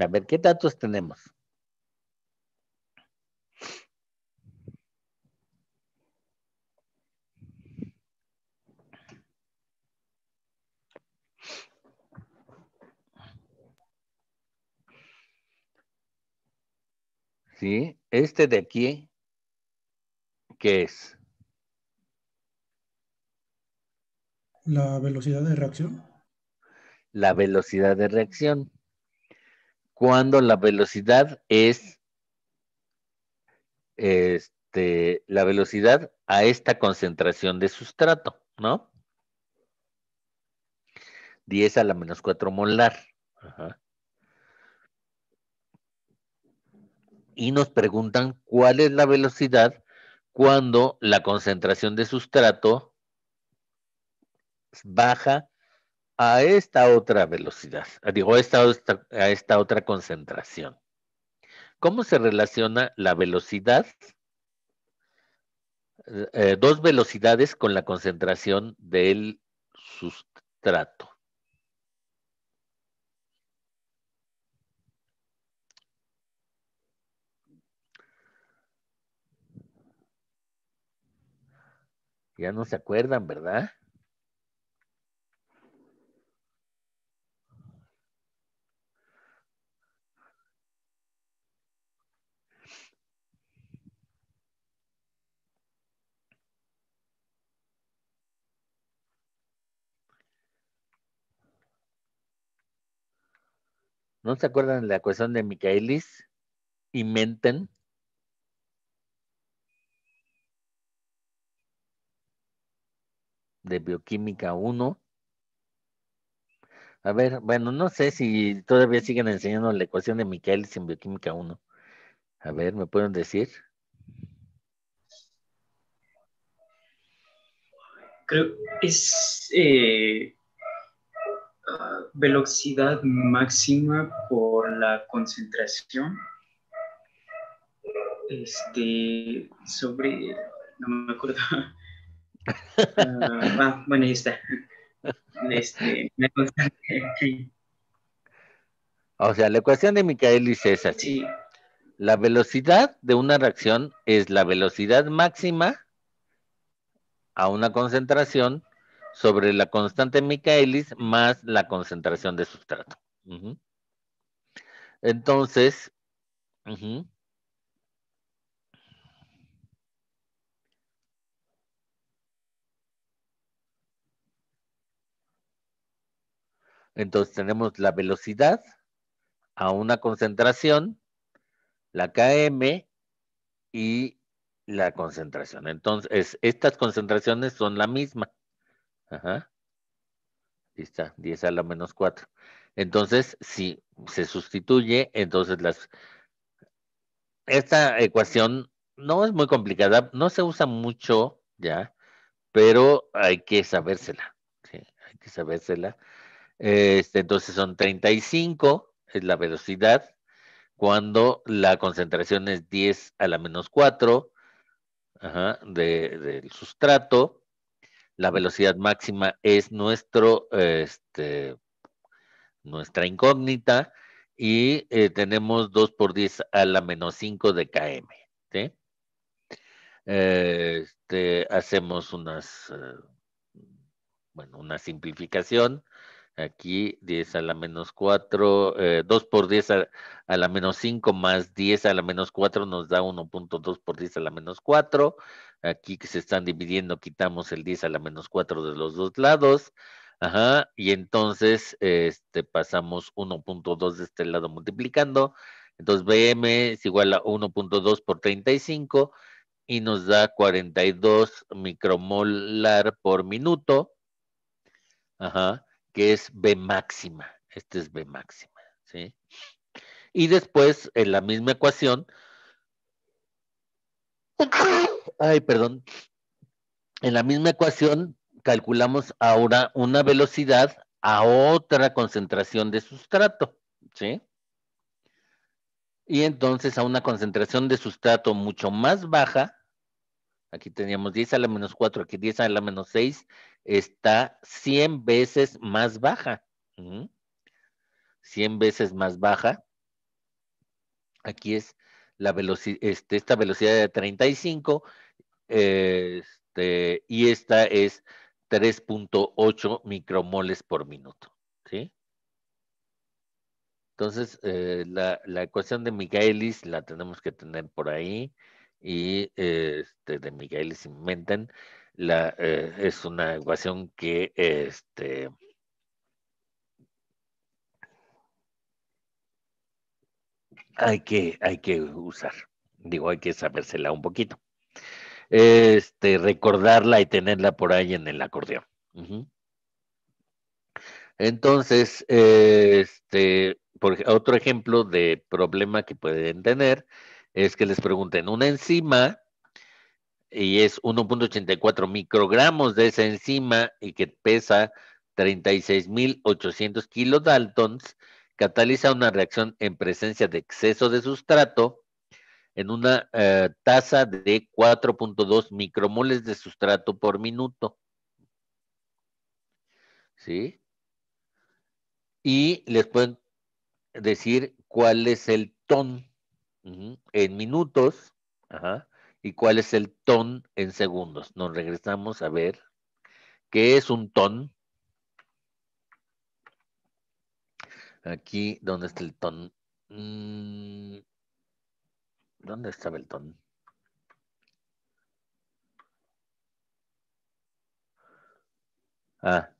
Speaker 1: A ver, ¿qué datos tenemos? ¿Sí? Este de aquí, ¿qué es? La velocidad de reacción. La velocidad de reacción. Cuando la velocidad es, este, la velocidad a esta concentración de sustrato, ¿no? 10 a la menos 4 molar. Ajá. y nos preguntan cuál es la velocidad cuando la concentración de sustrato baja a esta otra velocidad, digo, a esta, a esta otra concentración. ¿Cómo se relaciona la velocidad, eh, eh, dos velocidades con la concentración del sustrato? Ya no se acuerdan, ¿verdad? ¿No se acuerdan de la cuestión de Michaelis y Menten? de Bioquímica 1. A ver, bueno, no sé si todavía siguen enseñando la ecuación de Michaelis en Bioquímica 1. A ver, ¿me pueden decir? Creo es eh, velocidad máxima por la concentración este, sobre, no me acuerdo, Ah, bueno, ahí está. Este, o sea, la ecuación de Michaelis es así. La velocidad de una reacción es la velocidad máxima a una concentración sobre la constante Michaelis más la concentración de sustrato. Entonces, Entonces tenemos la velocidad a una concentración, la Km y la concentración. Entonces, estas concentraciones son la misma. Ajá. está, 10 a la menos 4. Entonces, si se sustituye, entonces las... Esta ecuación no es muy complicada, no se usa mucho ya, pero hay que sabérsela. ¿sí? Hay que sabérsela este, entonces son 35, es la velocidad, cuando la concentración es 10 a la menos 4 del sustrato. La velocidad máxima es nuestro, este, nuestra incógnita y eh, tenemos 2 por 10 a la menos 5 de km. Este, hacemos unas, eh, bueno, una simplificación Aquí 10 a la menos 4, 2 eh, por 10 a, la menos 5 más 10 a la menos 4 nos da 1.2 por 10 a la menos 4. Aquí que se están dividiendo quitamos el 10 a la menos 4 de los dos lados. Ajá, y entonces este, pasamos 1.2 de este lado multiplicando. Entonces BM es igual a 1.2 por 35 y nos da 42 micromolar por minuto. Ajá que es B máxima. Este es B máxima, ¿sí? Y después, en la misma ecuación, ay, perdón, en la misma ecuación calculamos ahora una velocidad a otra concentración de sustrato, ¿sí? Y entonces a una concentración de sustrato mucho más baja, aquí teníamos 10 a la menos 4, aquí 10 a la menos 6 está 100 veces más baja. 100 veces más baja. Aquí es la este, esta velocidad de 35 este, y esta es 3.8 micromoles por minuto. ¿sí? Entonces, eh, la, ecuación de Michaelis la tenemos que tener por ahí y este, de Michaelis inventan la, eh, es una ecuación que este, hay que, hay que usar, digo, hay que sabérsela un poquito. Este, recordarla y tenerla por ahí en el acordeón. Entonces, este, otro ejemplo de problema que pueden tener es que les pregunten una enzima y es 1.84 microgramos de esa enzima y que pesa 36.800 kilodaltons, cataliza una reacción en presencia de exceso de sustrato en una eh, tasa de 4.2 micromoles de sustrato por minuto. ¿Sí? Y les pueden decir cuál es el ton en minutos. Ajá y cuál es el ton en segundos. Nos regresamos a ver qué es un ton. Aquí, ¿dónde está el ton? Mm, ¿Dónde estaba el ton? Ah,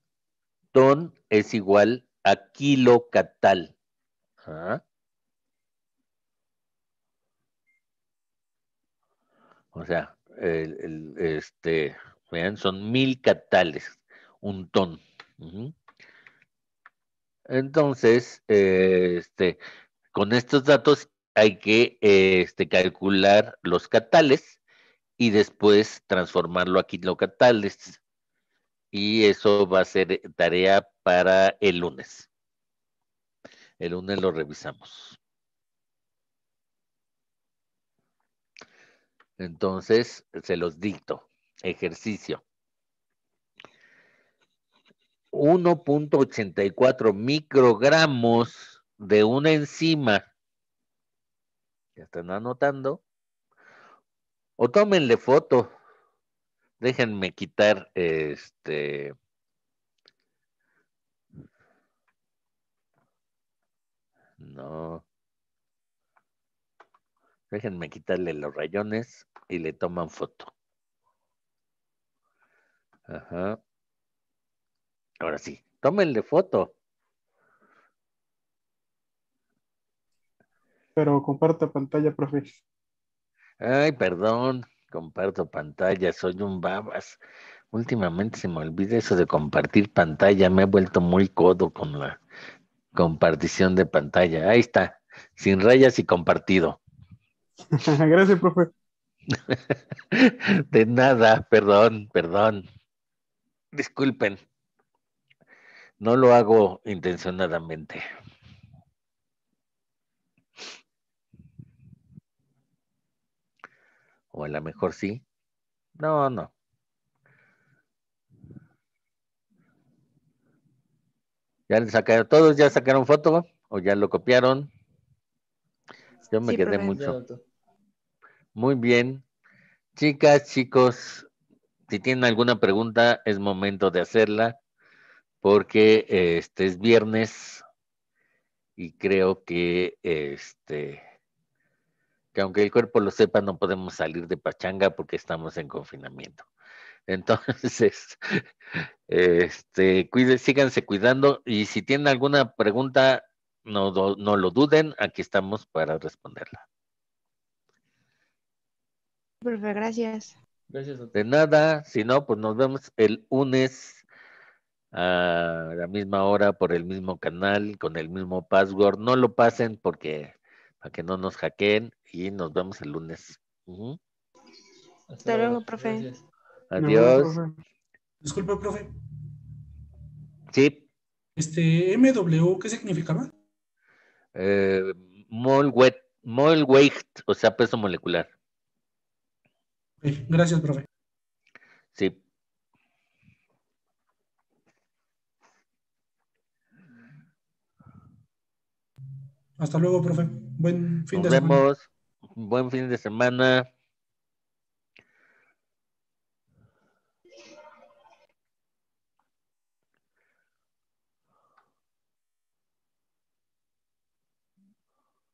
Speaker 1: ton es igual a kilocatal. ¿Ah? O sea, este, vean, son mil catales, un ton. Entonces, eh, este, con estos datos hay que este, calcular los catales y después transformarlo aquí los catales. Y eso va a ser tarea para el lunes. El lunes lo revisamos. Entonces, se los dicto. Ejercicio. 1.84 microgramos de una enzima. Ya están anotando. O tómenle foto. Déjenme quitar este. No. Déjenme quitarle los rayones y le toman foto. Ajá. Ahora sí, tómenle foto. Pero comparto pantalla, profe. Ay, perdón, comparto pantalla, soy un babas. Últimamente se me olvida eso de compartir pantalla, me he vuelto muy codo con la compartición de pantalla. Ahí está, sin rayas y compartido. Gracias, profe. De nada, perdón, perdón. Disculpen. No lo hago intencionadamente. O a lo mejor sí. No, no. ¿Ya le sacaron? ¿Todos ya sacaron foto? ¿O ya lo copiaron? Yo me quedé mucho. Muy bien. Chicas, chicos, si tienen alguna pregunta, es momento de hacerla, porque este es viernes y creo que este que aunque el cuerpo lo sepa, no podemos salir de Pachanga porque estamos en confinamiento. Entonces, este, cuide, síganse cuidando y si tienen alguna pregunta, no lo duden, aquí estamos para responderla. Profe, gracias. Gracias De nada, si no, pues nos vemos el lunes a la misma hora por el mismo canal, con el mismo password. No lo pasen porque para que no nos hackeen y nos vemos el lunes. Hasta, luego, profe. Adiós. Disculpe, profe. Sí. Este MW, ¿qué significaba? Eh, mol, weight, o sea, peso molecular gracias, profe. Sí. Hasta luego, profe. Buen fin Nos vemos. Buen fin de semana.